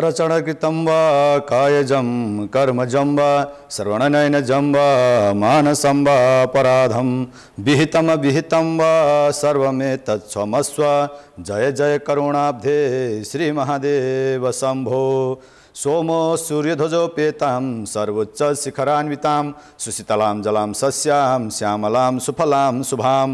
करचणकृतं वा कायजं कर्मजं श्रवणनयन श्रवणनयनजं वा मानसं विहितम अपराधं विहितमविहितं वा जय जय करुणाब्धे श्रीमहादेव शंभो सोमो पेताम सर्वोच्च शिखरान्वितां सुशीतलां जलां सस्यां श्यामलां सुफलां शुभां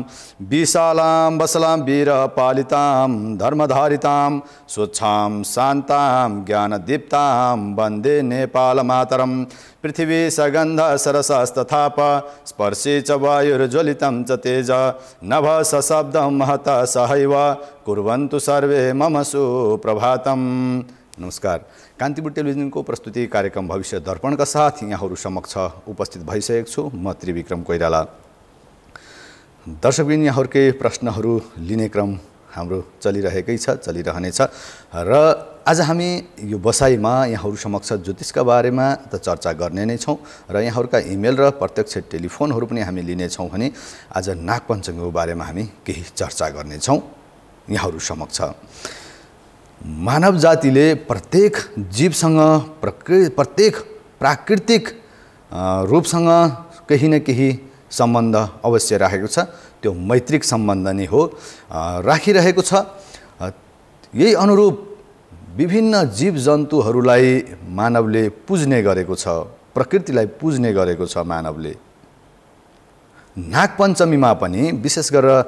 विशालां वसलां वीरपालितां धर्मधारितां स्वच्छां शान्तां ज्ञानदीप्तां वन्दे नेपालमातरं पृथ्वी सगन्ध सरसस्तथाप स्पर्शे च वायुर्ज्वलितं च तेज नभ सशब्दं महत सहैव कुर्वन्तु सर्वे मम सुप्रभातं नमस्कार कान्तिपुर टेलिभिजनको प्रस्तुति कार्यक्रम भविष्य दर्पणका साथ यहाँहरू समक्ष उपस्थित भइसकेको छु म त्रिविक्रम कोइराला दर्शकबिन यहाँहरूकै प्रश्नहरू लिने क्रम हाम्रो चलिरहेकै छ चलिरहनेछ र आज हामी यो बसाइमा यहाँहरू समक्ष ज्योतिषका बारेमा त चर्चा गर्ने नै छौँ र यहाँहरूका इमेल र प्रत्यक्ष टेलिफोनहरू पनि हामी लिनेछौँ भने आज नागपञ्चमीको बारेमा हामी केही चर्चा गर्नेछौँ यहाँहरू समक्ष मानव जातिले प्रत्येक जीवसँग प्रकृ प्रत्येक प्राकृतिक रूपसँग केही न केही सम्बन्ध अवश्य राखेको छ त्यो मैत्रिक सम्बन्ध नै हो राखिरहेको छ यही अनुरूप विभिन्न जीव जन्तुहरूलाई मानवले पुज्ने गरेको छ प्रकृतिलाई पुज्ने गरेको छ मानवले नागपञ्चमीमा पनि विशेष गरेर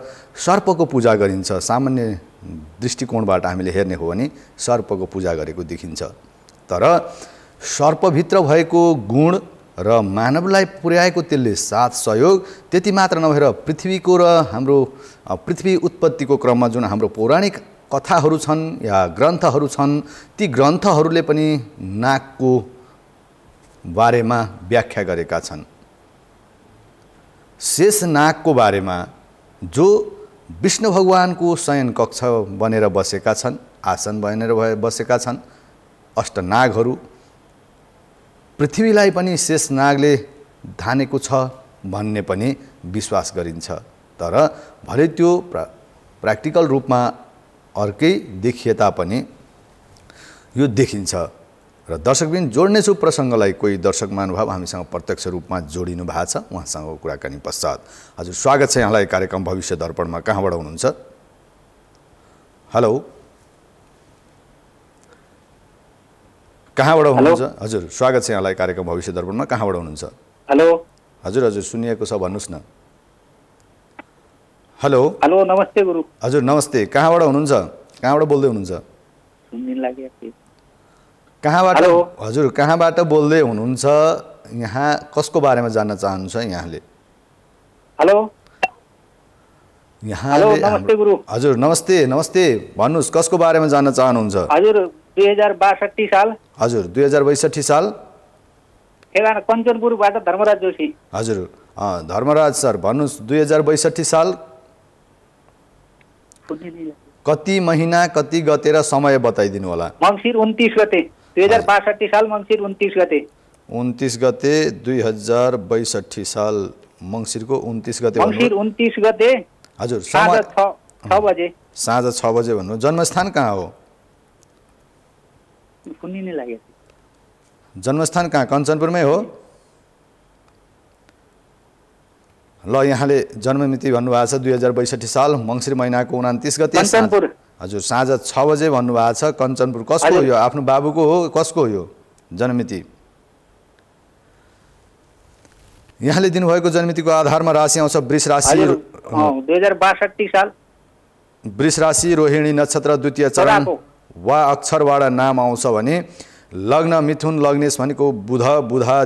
सर्पको पूजा गरिन्छ सामान्य दृष्टिकोणबाट हामीले हेर्ने हो भने सर्पको पूजा गरेको देखिन्छ तर सर्पभित्र भएको गुण र मानवलाई पुर्याएको त्यसले साथ सहयोग त्यति मात्र नभएर पृथ्वीको र हाम्रो पृथ्वी उत्पत्तिको क्रममा जुन हाम्रो पौराणिक कथाहरू छन् या ग्रन्थहरू छन् ती ग्रन्थहरूले पनि नागको बारेमा व्याख्या गरेका छन् शेष नागको बारेमा जो विष्णु भगवानको शयन कक्ष बनेर बसेका छन् आसन बनेर बसेका छन् अष्टनागहरू पृथ्वीलाई पनि नागले धानेको छ भन्ने पनि विश्वास गरिन्छ तर भले त्यो प्रा प्र्याक्टिकल रूपमा अर्कै देखिए तापनि यो देखिन्छ र दर्शकबिन जोड्नेछु प्रसङ्गलाई कोही दर्शक महानुभाव हामीसँग प्रत्यक्ष रूपमा जोडिनु भएको छ उहाँसँग कुराकानी पश्चात हजुर स्वागत छ यहाँलाई कार्यक्रम भविष्य दर्पणमा कहाँबाट हुनुहुन्छ हेलो कहाँबाट हुनुहुन्छ हजुर स्वागत छ यहाँलाई कार्यक्रम भविष्य दर्पणमा कहाँबाट हुनुहुन्छ हेलो हजुर हजुर सुनिएको छ भन्नुहोस् न हेलो हेलो नमस्ते गुरु हजुर नमस्ते कहाँबाट हुनुहुन्छ कहाँबाट बोल्दै हुनुहुन्छ कहाँबाट हजुर कहाँबाट बोल्दै हुनुहुन्छ यहाँ कसको बारेमा जान्न चाहनुहुन्छ यहाँले हेलो यहाँले हजुर नमस्ते नमस्ते भन्नुहोस् कसको बारेमा जान्न चाहनुहुन्छ हजुर दुई हजार बासठी साल हजुर दुई हजार बैसठी साल कञ्चनपुरबाट धर्मराज जोशी हजुर धर्मराज सर भन्नुहोस् दुई हजार बैसठी साल कति महिना कति गतेर समय बताइदिनु होला मङ्सिर उन्तिस गते दुई साल गते उन्तिस गते दुई साल गते गते हजुर छ बजे साँझ बजे भन्नु जन्मस्थान कहाँ हो जन्मस्थान कहाँ कञ्चनपुरमै हो ल यहाँले जन्ममिति भन्नुभएको छ दुई हजार बैसठी साल मङ्सिर महिनाको उनातिस गते कञ्चनपुर हजुर साँझ छ बजे भन्नुभएको छ कञ्चनपुर कसको यो आफ्नो बाबुको हो कसको हो जन्मिति यहाँले दिनुभएको जन्मितिको आधारमा राशि आउँछ वृष राशि दुई हजार बासठी साल वृष राशि रोहिणी नक्षत्र द्वितीय चरण वा अक्षरबाट नाम आउँछ भने लग्न मिथुन लग्नेश भनेको बुध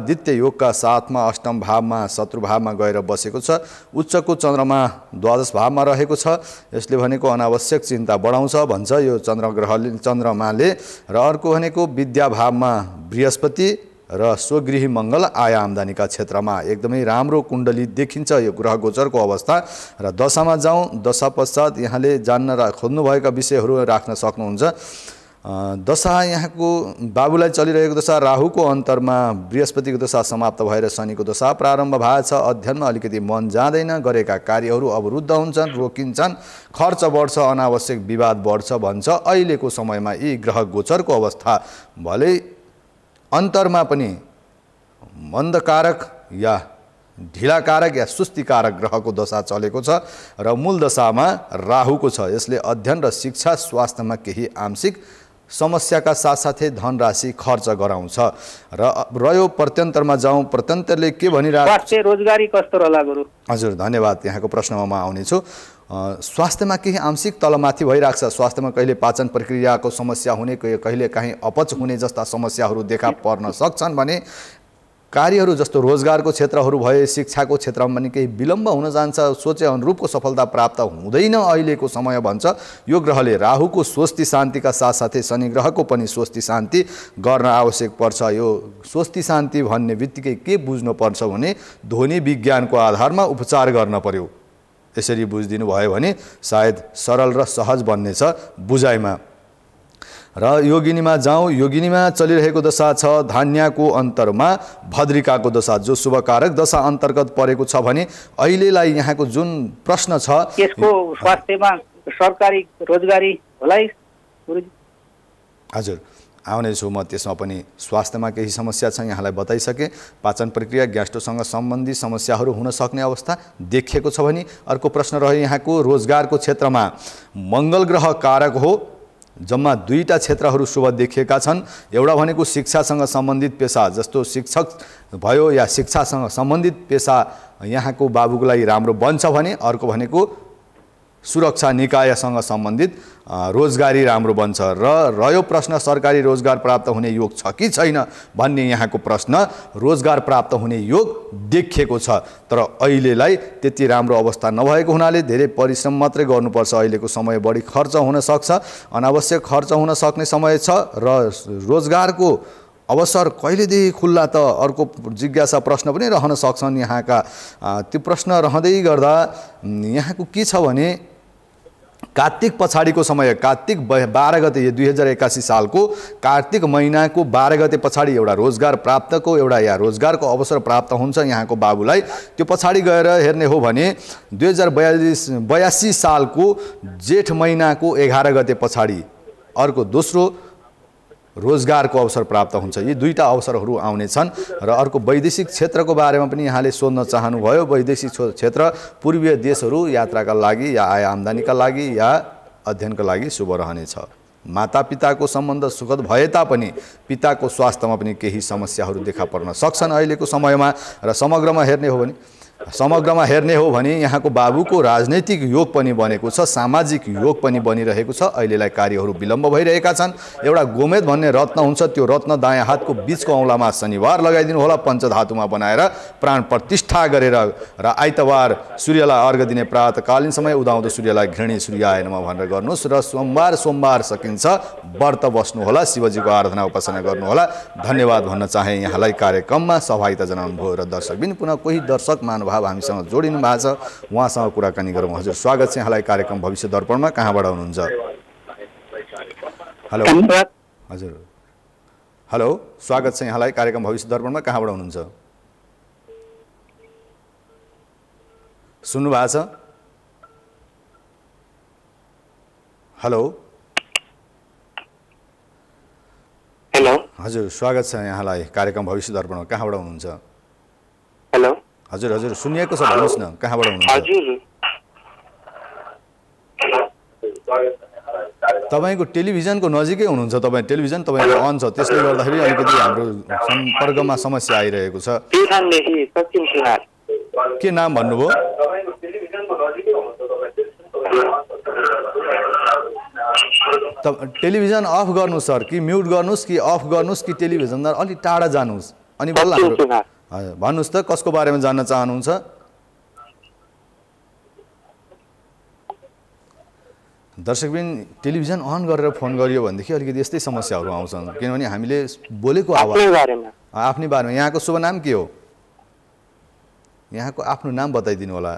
द्वितीय योगका साथमा अष्टम भावमा शत्रु भावमा गएर बसेको छ उच्चको चन्द्रमा द्वादश भावमा रहेको छ यसले भनेको अनावश्यक चिन्ता बढाउँछ भन्छ यो चन्द्र ग्रहले चन्द्रमाले र अर्को भनेको विद्या भावमा बृहस्पति र स्वगृह मङ्गल आय आम्दानीका क्षेत्रमा एकदमै राम्रो कुण्डली देखिन्छ यो ग्रह गोचरको अवस्था र दशामा जाउँ दशा पश्चात यहाँले जान्न र खोज्नुभएका विषयहरू राख्न सक्नुहुन्छ दशा यहाँको बाबुलाई चलिरहेको दशा राहुको अन्तरमा बृहस्पतिको दशा समाप्त भएर शनिको दशा प्रारम्भ भएको छ अध्ययनमा अलिकति मन जाँदैन गरेका कार्यहरू अवरुद्ध हुन्छन् रोकिन्छन् खर्च बढ्छ अनावश्यक विवाद बढ्छ भन्छ अहिलेको समयमा यी ग्रह गोचरको अवस्था भले अन्तरमा पनि मन्दकारक या ढिलाकारक या सुस्तिकारक ग्रहको दशा चलेको छ र मूल दशामा राहुको छ यसले अध्ययन र शिक्षा स्वास्थ्यमा केही आंशिक समस्याका साथसाथै धनराशि खर्च गराउँछ र रह्यो प्रत्यन्तरमा जाउँ प्रत्यन्तरले के भनिरहेको रोजगारी कस्तो रहला गुरु हजुर धन्यवाद यहाँको प्रश्नमा म आउनेछु स्वास्थ्यमा केही आंशिक तलमाथि भइरहेको छ स्वास्थ्यमा कहिले पाचन प्रक्रियाको समस्या हुने कहिले काहीँ अपच हुने जस्ता समस्याहरू देखा पर्न सक्छन् भने कार्यहरू जस्तो रोजगारको क्षेत्रहरू भए शिक्षाको क्षेत्रमा पनि केही विलम्ब हुन जान्छ सोचे अनुरूपको सफलता प्राप्त हुँदैन अहिलेको समय भन्छ यो ग्रहले राहुको स्वस्ति शान्तिका साथसाथै शनि ग्रहको पनि स्वस्ति शान्ति गर्न आवश्यक पर्छ यो स्वस्ति शान्ति भन्ने बित्तिकै के बुझ्नुपर्छ भने ध्वनि विज्ञानको आधारमा उपचार गर्न पर्यो यसरी बुझिदिनु भयो भने सायद सरल र सहज बन्नेछ बुझाइमा र योगिनीमा जाउँ योगिनीमा चलिरहेको दशा छ धान्याको अन्तरमा भद्रिकाको दशा जो शुभकारक दशा अन्तर्गत परेको छ भने अहिलेलाई यहाँको जुन प्रश्न छ यसको स्वास्थ्यमा सरकारी रोजगारी होला हजुर आउनेछु म त्यसमा पनि स्वास्थ्यमा केही समस्या छ यहाँलाई बताइसकेँ पाचन प्रक्रिया ग्यास्ट्रोसँग सम्बन्धी समस्याहरू हुन सक्ने अवस्था देखिएको छ भने अर्को प्रश्न रह्यो यहाँको रोजगारको क्षेत्रमा मङ्गल ग्रह कारक हो जम्मा दुईवटा क्षेत्रहरू शुभ देखिएका छन् एउटा भनेको शिक्षासँग सम्बन्धित पेसा जस्तो शिक्षक भयो या शिक्षासँग सम्बन्धित पेसा यहाँको बाबुको लागि राम्रो बन्छ भने अर्को भनेको सुरक्षा निकायसँग सम्बन्धित रोजगारी राम्रो बन्छ र रह्यो प्रश्न सरकारी रोजगार प्राप्त हुने योग छ कि छैन भन्ने यहाँको प्रश्न रोजगार प्राप्त हुने योग देखिएको छ तर अहिलेलाई त्यति राम्रो अवस्था नभएको हुनाले धेरै परिश्रम मात्रै गर्नुपर्छ अहिलेको समय बढी खर्च हुनसक्छ अनावश्यक खर्च हुन सक्ने समय छ र रोजगारको अवसर कहिलेदेखि खुल्ला त अर्को जिज्ञासा प्रश्न पनि रहन सक्छन् यहाँका त्यो प्रश्न रहँदै गर्दा यहाँको के छ भने कार्तिक पछाडिको समय कार्तिक बाह्र गते दुई हजार एकासी सालको कार्तिक महिनाको बाह्र गते पछाडि एउटा रोजगार प्राप्तको एउटा या रोजगारको अवसर प्राप्त हुन्छ यहाँको बाबुलाई त्यो पछाडि गएर हेर्ने हो भने दुई हजार बयालिस बयासी सालको जेठ महिनाको एघार गते पछाडि अर्को दोस्रो रोजगारको अवसर प्राप्त हुन्छ यी दुईवटा अवसरहरू आउनेछन् र अर्को वैदेशिक क्षेत्रको बारेमा पनि यहाँले सोध्न चाहनुभयो वैदेशिक क्षेत्र पूर्वीय देशहरू यात्राका लागि या आय आम्दानीका लागि या अध्ययनका लागि शुभ रहनेछ मातापिताको सम्बन्ध सुखद भए तापनि पिताको स्वास्थ्यमा पनि केही समस्याहरू देखा पर्न सक्छन् अहिलेको समयमा र समग्रमा हेर्ने हो भने समग्रमा हेर्ने हो भने यहाँको बाबुको राजनैतिक योग पनि बनेको छ सामाजिक योग पनि बनिरहेको छ अहिलेलाई कार्यहरू विलम्ब भइरहेका छन् एउटा गोमेद भन्ने रत्न हुन्छ त्यो रत्न दायाँ हातको बिचको औँलामा शनिबार लगाइदिनु होला पञ्चधातुमा बनाएर प्राण प्रतिष्ठा गरेर र आइतबार सूर्यलाई अर्घ दिने प्रातकालीन समय उदाउँदो सूर्यलाई घृणी सूर्य आएनमा भनेर गर्नुहोस् र सोमबार सोमबार सकिन्छ व्रत बस्नुहोला शिवजीको आराधना उपासना गर्नुहोला धन्यवाद भन्न चाहे यहाँलाई कार्यक्रममा सहभागिता जनाउनुभयो र दर्शकबिन पुनः कोही दर्शक मानव भाव हामीसँग जोडिनु भएको छ उहाँसँग कुराकानी गरौँ हजुर स्वागत छ यहाँलाई कार्यक्रम भविष्य दर्पणमा कहाँबाट हुनुहुन्छ हेलो हजुर हेलो स्वागत छ यहाँलाई कार्यक्रम भविष्य दर्पणमा कहाँबाट हुनुहुन्छ सुन्नु भएको छ हेलो हेलो हजुर स्वागत छ यहाँलाई कार्यक्रम भविष्य दर्पणमा कहाँबाट हुनुहुन्छ हजुर हजुर सुनिएको छ भन्नुहोस् न कहाँबाट हुनुहुन्छ तपाईँको टेलिभिजनको नजिकै हुनुहुन्छ तपाईँ टेलिभिजन तपाईँको अन छ त्यसले गर्दाखेरि अलिकति हाम्रो सम्पर्कमा समस्या आइरहेको छ के नाम भन्नुभयो टेलिभिजन अफ गर्नुहोस् सर कि म्युट गर्नुहोस् कि अफ गर्नुहोस् कि टेलिभिजन अलिक टाढा जानुहोस् अनि बल्ल हाम्रो हजुर भन्नुहोस् त कसको बारेमा जान्न चाहनुहुन्छ दर्शकबिन टेलिभिजन अन गरेर फोन गरियो भनेदेखि अलिकति यस्तै समस्याहरू आउँछन् किनभने हामीले बोलेको आवाज आफ्नै बारेमा यहाँको शुभ नाम के हो यहाँको आफ्नो नाम बताइदिनु होला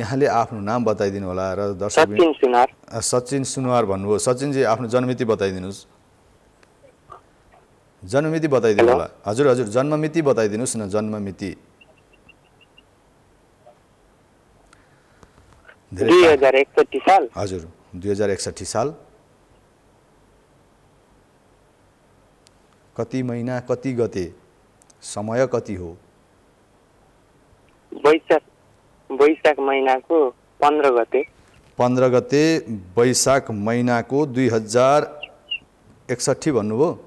यहाँले आफ्नो नाम बताइदिनु होला र दर्शक सचिन सुनवार भन्नुभयो सचिनजी आफ्नो जन्मिति बताइदिनुहोस् जन्ममिति बताइदिनु होला हजुर हजुर जन्ममिति बताइदिनुहोस् न जन्ममिति हजुर दुई हजार एकसठी साल कति महिना कति गते समय कति हो पन्ध्र गते पन्ध्र गते वैशाख महिनाको दुई हजार एकसठी भन्नुभयो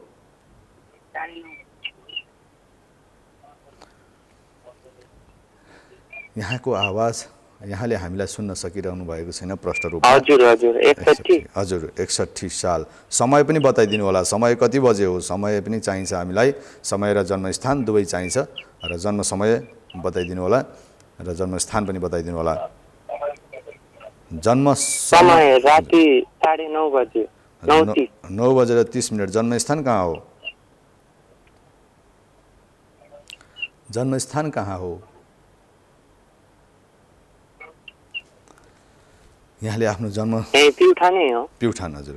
यहाँको आवाज यहाँले हामीलाई सुन्न सकिरहनु भएको छैन प्रष्ट रूपमा हजुर हजुर हजुर एकसट्ठी साल समय पनि बताइदिनु होला समय कति बजे हो समय पनि चाहिन्छ हामीलाई समय र जन्मस्थान दुवै चाहिन्छ र जन्म समय बताइदिनु होला र जन्मस्थान पनि बताइदिनु होला जन्म समय राति साढे नौ बजे नौ बजेर तिस मिनट जन्मस्थान कहाँ हो जन्मस्थान कहाँ हो यहाँले आफ्नो जन्म प्युठान हजुर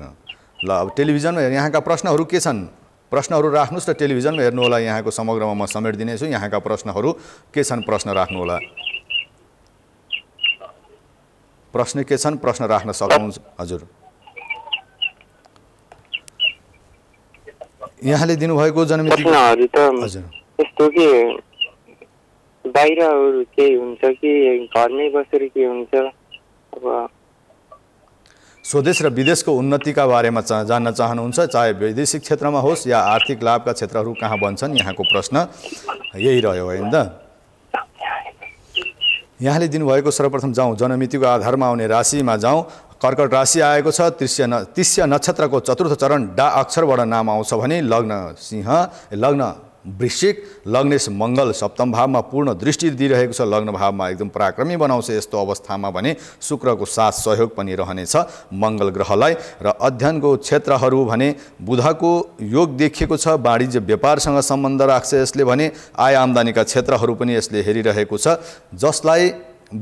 ल अब टेलिभिजनमा यहाँका प्रश्नहरू के छन् प्रश्नहरू राख्नुहोस् र टेलिभिजनमा हेर्नु होला यहाँको समग्रमा म समेट दिनेछु यहाँका प्रश्नहरू के छन् प्रश्न राख्नु होला प्रश्न के छन् प्रश्न राख्न सक्नुहुन्छ हजुर यहाँले दिनुभएको जन्ममिति हजुर यस्तो कि बाहिर केही हुन्छ कि घरमै बसेर के हुन्छ अब स्वदेश र विदेशको उन्नतिका बारेमा चा जान्न चाहनुहुन्छ चाहे वैदेशिक क्षेत्रमा होस् या आर्थिक लाभका क्षेत्रहरू कहाँ बन्छन् यहाँको प्रश्न यही रह्यो होइन त यहाँले दिनुभएको सर्वप्रथम जाउँ जनमितिको आधारमा आउने राशिमा जाउँ कर्कट राशि आएको छ तृष्य न तिष्य नक्षत्रको चतुर्थ चरण डा अक्षरबाट नाम आउँछ भने लग्न सिंह लग्न वृश्चिक लग्नेश मङ्गल सप्तम भावमा पूर्ण दृष्टि दिइरहेको छ लग्न भावमा एकदम पराक्रमी बनाउँछ यस्तो अवस्थामा भने शुक्रको साथ सहयोग पनि रहनेछ मङ्गल ग्रहलाई र अध्ययनको क्षेत्रहरू भने बुधको योग देखिएको छ वाणिज्य व्यापारसँग सम्बन्ध राख्छ यसले भने आय आम्दानीका क्षेत्रहरू पनि यसले हेरिरहेको छ जसलाई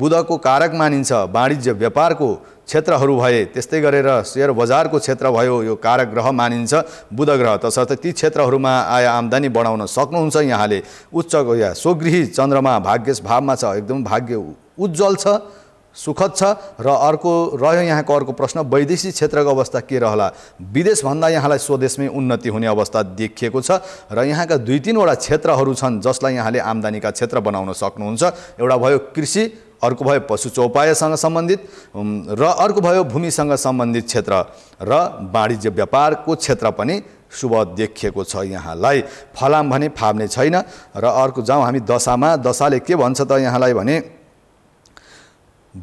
बुधको कारक मानिन्छ वाणिज्य व्यापारको क्षेत्रहरू भए त्यस्तै गरेर सेयर बजारको क्षेत्र भयो यो कारक ग्रह मानिन्छ बुध ग्रह तसर्थ ती क्षेत्रहरूमा आय आम्दानी बढाउन सक्नुहुन्छ यहाँले उच्च या स्वगृही चन्द्रमा भाग्य भावमा छ एकदम भाग्य उज्जवल छ सुखद छ र अर्को रह्यो यहाँको अर्को प्रश्न वैदेशिक क्षेत्रको अवस्था के रहला विदेशभन्दा यहाँलाई स्वदेशमै उन्नति हुने अवस्था देखिएको छ र यहाँका दुई तिनवटा क्षेत्रहरू छन् जसलाई यहाँले आम्दानीका क्षेत्र बनाउन सक्नुहुन्छ एउटा भयो कृषि अर्को भयो पशु चौपायासँग सम्बन्धित र अर्को भयो भूमिसँग सम्बन्धित क्षेत्र र वाणिज्य व्यापारको क्षेत्र पनि शुभ देखिएको छ यहाँलाई फलाम भने फाप्ने छैन र अर्को जाउँ हामी दशामा दशाले के भन्छ त यहाँलाई भने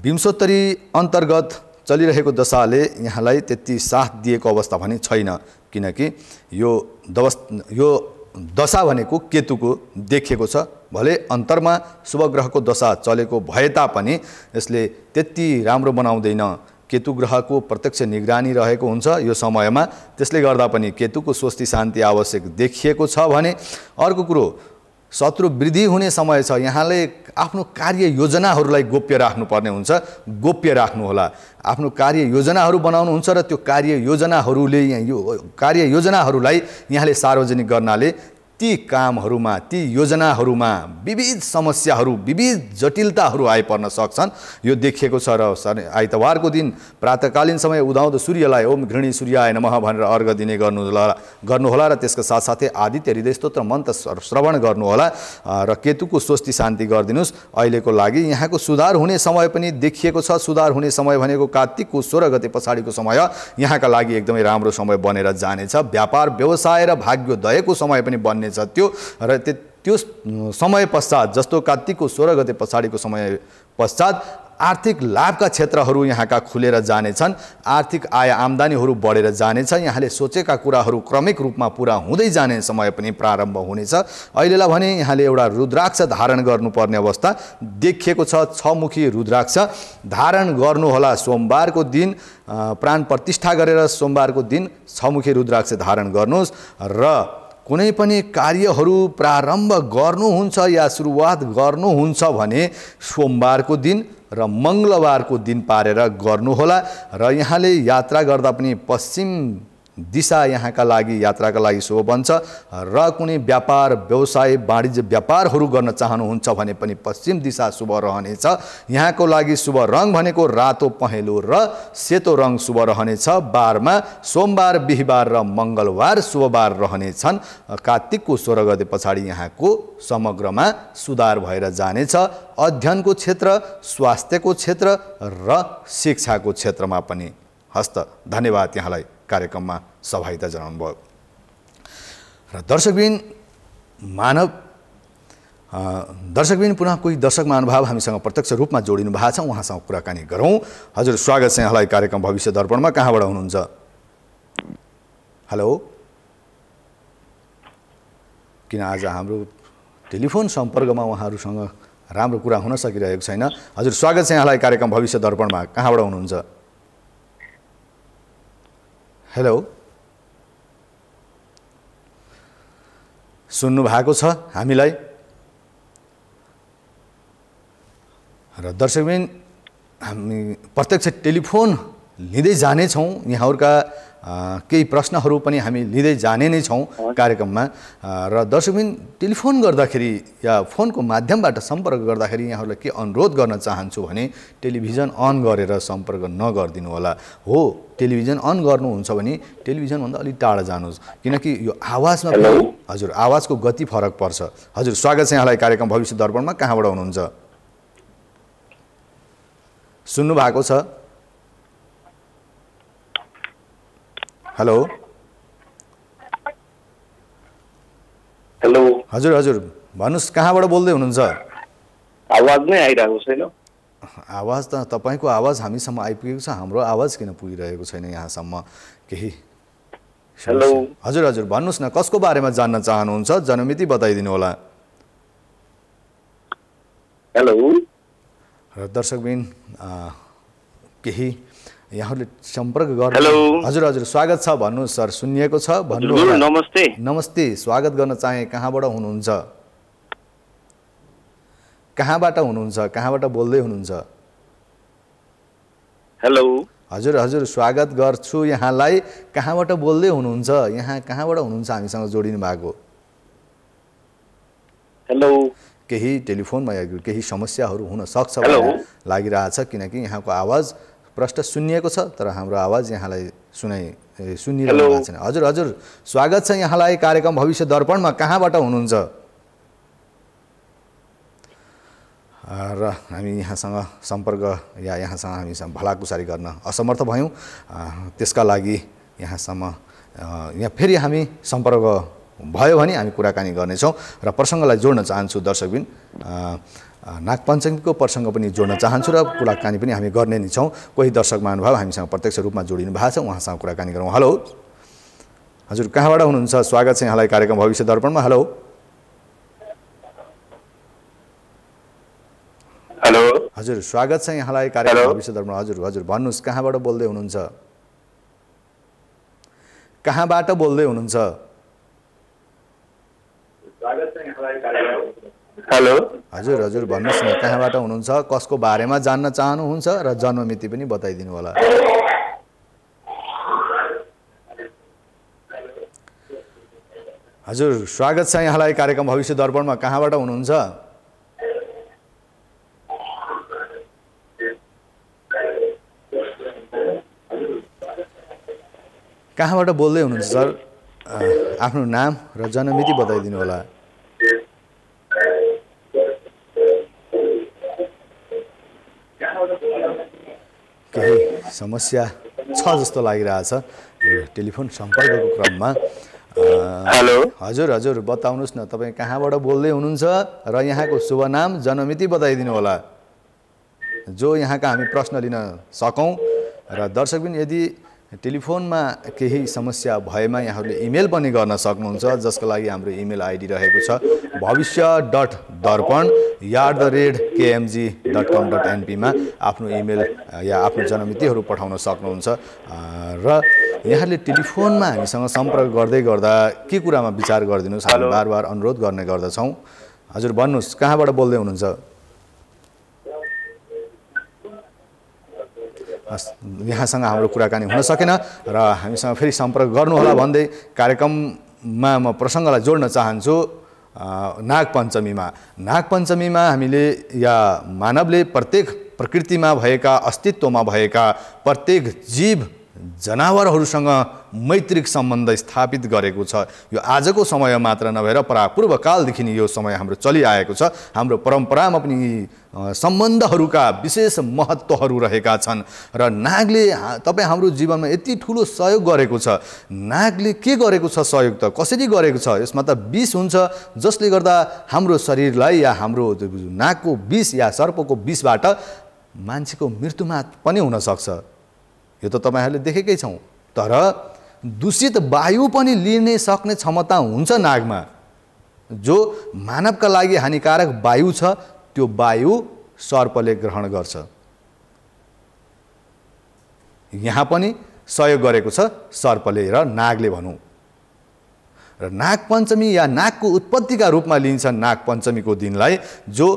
विंशोत्तरी अन्तर्गत चलिरहेको दशाले यहाँलाई त्यति साथ दिएको अवस्था भने छैन किनकि यो दवस् यो दशा भनेको केतुको देखिएको छ भले अन्तरमा शुभ ग्रहको दशा चलेको भए तापनि यसले त्यति राम्रो बनाउँदैन केतु ग्रहको प्रत्यक्ष निगरानी रहेको हुन्छ यो समयमा त्यसले गर्दा पनि केतुको स्वस्ति शान्ति आवश्यक देखिएको छ भने अर्को कुरो शत्रु वृद्धि हुने समय छ यहाँले आफ्नो कार्य योजनाहरूलाई गोप्य राख्नुपर्ने हुन्छ गोप्य राख्नुहोला आफ्नो कार्य योजनाहरू बनाउनुहुन्छ र त्यो कार्य योजनाहरूले यहाँ यो कार्य योजनाहरूलाई यहाँले सार्वजनिक गर्नाले ती कामहरूमा ती योजनाहरूमा विविध समस्याहरू विविध जटिलताहरू आइपर्न सक्छन् यो देखिएको छ र आइतबारको दिन प्रातकालीन समय उदाउँदो सूर्यलाई ओम घृणी सूर्य आएन मह भनेर अर्घ दिने गर्नु गर्नुहोला र त्यसको साथसाथै आदित्य हृदय स्तोत्र मन्त्र श्रवण गर्नुहोला र केतुको स्वस्ति शान्ति गरिदिनुहोस् अहिलेको लागि यहाँको सुधार हुने समय पनि देखिएको छ सुधार हुने समय भनेको कार्तिकको सोह्र गते पछाडिको समय यहाँका लागि एकदमै राम्रो समय बनेर जानेछ व्यापार व्यवसाय र भाग्योदयको समय पनि बन्ने भन्ने त्यो र त्यो समय पश्चात जस्तो कात्तिकको सोह्र गते पछाडिको समय पश्चात आर्थिक लाभका क्षेत्रहरू यहाँका खुलेर जानेछन् आर्थिक आय आम्दानीहरू बढेर जानेछ यहाँले सोचेका कुराहरू क्रमिक रूपमा पुरा हुँदै जाने समय पनि प्रारम्भ हुनेछ अहिलेलाई भने यहाँले एउटा रुद्राक्ष धारण गर्नुपर्ने अवस्था देखिएको छ छमुखी रुद्राक्ष धारण गर्नुहोला सोमबारको दिन प्राण प्रतिष्ठा गरेर सोमबारको दिन छमुखी रुद्राक्ष धारण गर्नुहोस् र कुनै पनि कार्यहरू प्रारम्भ गर्नुहुन्छ या सुरुवात गर्नुहुन्छ भने सोमबारको दिन र मङ्गलबारको दिन पारेर गर्नुहोला र यहाँले यात्रा गर्दा पनि पश्चिम दिशा यहाँका लागि यात्राका लागि शुभ बन्छ र कुनै व्यापार व्यवसाय वाणिज्य व्यापारहरू गर्न चाहनुहुन्छ भने पनि पश्चिम दिशा शुभ रहनेछ यहाँको लागि शुभ रङ भनेको रातो पहेँलो र सेतो रङ शुभ रहनेछ बारमा सोमबार बिहिबार र मङ्गलबार शुभबार रहनेछन् कार्तिकको सोह्र गते पछाडि यहाँको समग्रमा सुधार भएर जानेछ अध्ययनको क्षेत्र स्वास्थ्यको क्षेत्र र शिक्षाको क्षेत्रमा पनि हस्त धन्यवाद यहाँलाई कार्यक्रममा सहभागिता भयो र दर्शकबिन मानव दर्शकबिन पुनः कोही दर्शक महानुभाव हामीसँग प्रत्यक्ष रूपमा जोडिनु भएको छ उहाँसँग कुराकानी गरौँ हजुर स्वागत छ यहाँलाई कार्यक्रम भविष्य दर्पणमा कहाँबाट हुनुहुन्छ हेलो किन आज हाम्रो टेलिफोन सम्पर्कमा उहाँहरूसँग राम्रो कुरा हुन सकिरहेको छैन हजुर स्वागत छ यहाँलाई कार्यक्रम भविष्य दर्पणमा कहाँबाट हुनुहुन्छ हेलो सुन्नु भएको छ हामीलाई र दर्शकबिन हामी प्रत्यक्ष टेलिफोन लिँदै जानेछौँ यहाँहरूका केही प्रश्नहरू पनि हामी लिँदै जाने नै छौँ कार्यक्रममा र दर्शकबिन टेलिफोन गर्दाखेरि या फोनको माध्यमबाट सम्पर्क गर्दाखेरि यहाँहरूलाई के अनुरोध गर्न चाहन्छु भने टेलिभिजन अन गरेर सम्पर्क नगरिदिनु होला हो टेलिभिजन अन गर्नुहुन्छ भने टेलिभिजनभन्दा अलिक टाढा जानुहोस् किनकि यो आवाजमा हजुर आवाजको गति फरक पर्छ हजुर स्वागत छ यहाँलाई कार्यक्रम भविष्य दर्पणमा कहाँबाट हुनुहुन्छ सुन्नु भएको छ हेलो हेलो हजुर हजुर भन्नुहोस् कहाँबाट बोल्दै हुनुहुन्छ आवाज नै आइरहेको छैन आवाज त तपाईँको आवाज हामीसम्म आइपुगेको छ हाम्रो आवाज किन पुगिरहेको छैन यहाँसम्म केही हेलो हजुर हजुर भन्नुहोस् न कसको बारेमा जान्न चाहनुहुन्छ जन्ममिति बताइदिनु होला हेलो दर्शकबिन केही यहाँहरूले सम्पर्क गर्नु हजुर हजुर स्वागत छ भन्नु सर सुनिएको छ भन्नु नमस्ते नमस्ते स्वागत गर्न चाहे कहाँबाट हुनुहुन्छ कहाँबाट हुनुहुन्छ कहाँबाट बोल्दै हुनुहुन्छ हेलो हजुर हजुर स्वागत गर्छु यहाँलाई कहाँबाट बोल्दै हुनुहुन्छ यहाँ कहाँबाट हुनुहुन्छ हामीसँग जोडिनु भएको हेलो केही टेलिफोनमा केही समस्याहरू हुन सक्छ लागिरहेछ किनकि यहाँको आवाज प्रश्न सुनिएको छ तर हाम्रो आवाज यहाँलाई सुनाइ सुनिरहेको छैन हजुर हजुर स्वागत छ यहाँलाई कार्यक्रम भविष्य दर्पणमा कहाँबाट हुनुहुन्छ र हामी यहाँसँग सम्पर्क या यहाँसँग हामी भलाकुसारी गर्न असमर्थ भयौँ त्यसका लागि यहाँसम्म यहाँ फेरि हामी सम्पर्क भयो भने हामी कुराकानी गर्नेछौँ र प्रसङ्गलाई जोड्न चाहन्छु दर्शकबिन नागपञ्चमीको प्रसङ्ग पनि जोड्न चाहन्छु र कुराकानी पनि हामी गर्ने नै छौँ कोही दर्शक महानुभाव हामीसँग प्रत्यक्ष रूपमा जोडिनु भएको छ उहाँसँग कुराकानी गरौँ हेलो हजुर कहाँबाट हुनुहुन्छ स्वागत छ यहाँलाई कार्यक्रम भविष्य दर्पणमा हेलो हेलो हजुर स्वागत छ यहाँलाई कार्यक्रम भविष्य दर्पण हजुर हजुर भन्नुहोस् कहाँबाट बोल्दै हुनुहुन्छ कहाँबाट बोल्दै हुनुहुन्छ हेलो हजुर हजुर भन्नुहोस् न कहाँबाट हुनुहुन्छ कसको बारेमा जान्न चाहनुहुन्छ र जन्ममिति पनि बताइदिनु होला हजुर स्वागत छ यहाँलाई कार्यक्रम भविष्य दर्पणमा कहाँबाट हुनुहुन्छ कहाँबाट बोल्दै हुनुहुन्छ सर आफ्नो नाम र जन्ममिति बताइदिनु होला केही समस्या छ जस्तो लागिरहेछ टेलिफोन सम्पर्कको क्रममा हेलो हजुर हजुर बताउनुहोस् न तपाईँ कहाँबाट बोल्दै हुनुहुन्छ र यहाँको शुभनाम नाम जन्ममिति बताइदिनु होला जो यहाँका हामी प्रश्न लिन सकौँ र दर्शक पनि यदि टेलिफोनमा केही समस्या भएमा यहाँहरूले इमेल पनि गर्न सक्नुहुन्छ जसको लागि हाम्रो इमेल आइडी रहेको छ Bhavishya dot Darpan at the red KMG dot com dot एनपीमा आफ्नो इमेल या आफ्नो जनमितिहरू पठाउन सक्नुहुन्छ र यहाँले टेलिफोनमा हामीसँग सम्पर्क गर्दै गर्दा के कुरामा विचार गरिदिनुहोस् हामी बार बार अनुरोध गर्ने गर्दछौँ हजुर भन्नुहोस् कहाँबाट बोल्दै हुनुहुन्छ यहाँसँग हाम्रो कुराकानी हुन सकेन र हामीसँग फेरि सम्पर्क गर्नुहोला भन्दै कार्यक्रममा म प्रसङ्गलाई जोड्न चाहन्छु नागपञ्चमीमा नागपञ्चमीमा हामीले या मानवले प्रत्येक प्रकृतिमा भएका अस्तित्वमा भएका प्रत्येक जीव जनावरहरूसँग मैत्रिक सम्बन्ध स्थापित गरेको छ यो आजको समय मात्र नभएर परा पूर्वकालदेखि यो समय हाम्रो चलिआएको छ हाम्रो परम्परामा पनि सम्बन्धहरूका विशेष महत्त्वहरू रहेका छन् र नागले तपाईँ हाम्रो जीवनमा यति ठुलो सहयोग गरेको छ नागले के गरेको छ सहयोग त कसरी गरेको छ यसमा त विष हुन्छ जसले गर्दा हाम्रो शरीरलाई या हाम्रो नागको विष या सर्पको विषबाट मान्छेको मृत्युमा पनि हुनसक्छ यो त तपाईँहरूले देखेकै छौँ तर दूषित वायु पनि लिने सक्ने क्षमता हुन्छ नागमा जो मानवका लागि हानिकारक वायु छ त्यो वायु सर्पले ग्रहण गर्छ यहाँ पनि सहयोग गरेको छ सर्पले र नागले भनौँ र नागपञ्चमी या नागको उत्पत्तिका रूपमा लिइन्छ नागपञ्चमीको दिनलाई जो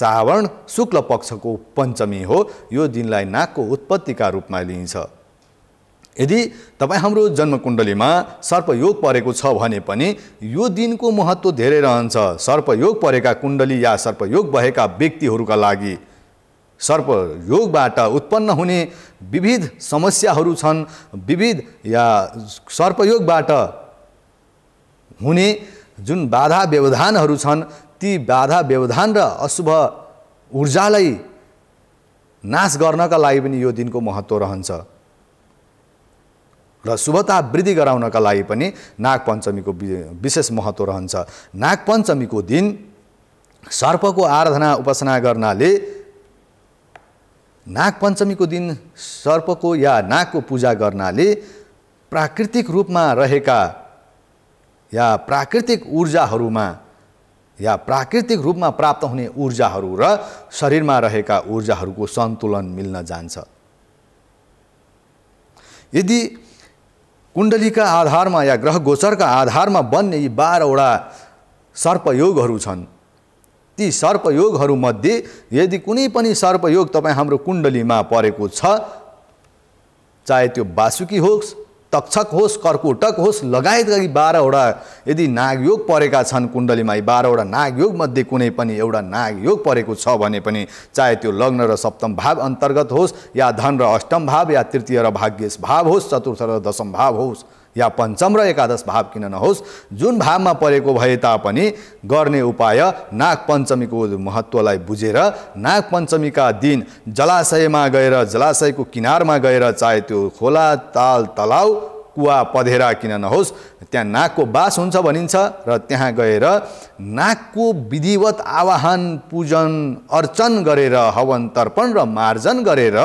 सावण शुक्ल पक्षको पञ्चमी हो यो दिनलाई नागको उत्पत्तिका रूपमा लिइन्छ यदि तपाईँ हाम्रो जन्मकुण्डलीमा सर्पयोग परेको छ भने पनि यो दिनको महत्त्व धेरै रहन्छ सर्पयोग परेका कुण्डली या सर्पयोग भएका व्यक्तिहरूका लागि सर्पयोगबाट उत्पन्न हुने विविध समस्याहरू छन् विविध या सर्पयोगबाट हुने जुन बाधा व्यवधानहरू छन् ती बाधा व्यवधान र अशुभ ऊर्जालाई नाश गर्नका लागि पनि यो दिनको महत्त्व रहन्छ र शुभता वृद्धि गराउनका लागि पनि नागपञ्चमीको विशेष महत्त्व रहन्छ नागपञ्चमीको दिन सर्पको आराधना उपासना गर्नाले नागपञ्चमीको दिन सर्पको या नागको पूजा गर्नाले प्राकृतिक रूपमा रहेका या प्राकृतिक ऊर्जाहरूमा या प्राकृतिक रूपमा प्राप्त हुने ऊर्जाहरू र शरीरमा रहेका ऊर्जाहरूको सन्तुलन मिल्न जान्छ यदि कुण्डलीका आधारमा या ग्रह गोचरका आधारमा बन्ने यी बाह्रवटा सर्पयोगहरू छन् ती सर्पयोगहरूमध्ये यदि कुनै पनि सर्पयोग तपाईँ हाम्रो कुण्डलीमा परेको छ चाहे त्यो बासुकी होस् तक्षक होस् कर्कुटक होस् गरी बाह्रवटा यदि नागयोग परेका छन् कुण्डलीमा यी बाह्रवटा नागयोगमध्ये कुनै पनि एउटा नागयोग परेको छ भने पनि चाहे त्यो लग्न र सप्तम भाव अन्तर्गत होस् या धन र अष्टम भाव या तृतीय र भाग्यस भाव होस् चतुर्थ र दशम भाव होस् या पञ्चम र एकादश भाव किन नहोस् जुन भावमा परेको भए तापनि गर्ने उपाय नागपञ्चमीको महत्त्वलाई बुझेर नागपञ्चमीका दिन जलाशयमा गएर जलाशयको किनारमा गएर चाहे त्यो खोला ताल तलाउ कुवा पधेरा किन नहोस् त्यहाँ नाकको बास हुन्छ भनिन्छ र त्यहाँ गएर नाकको विधिवत आवाहन पूजन अर्चन गरेर हवन तर्पण र मार्जन गरेर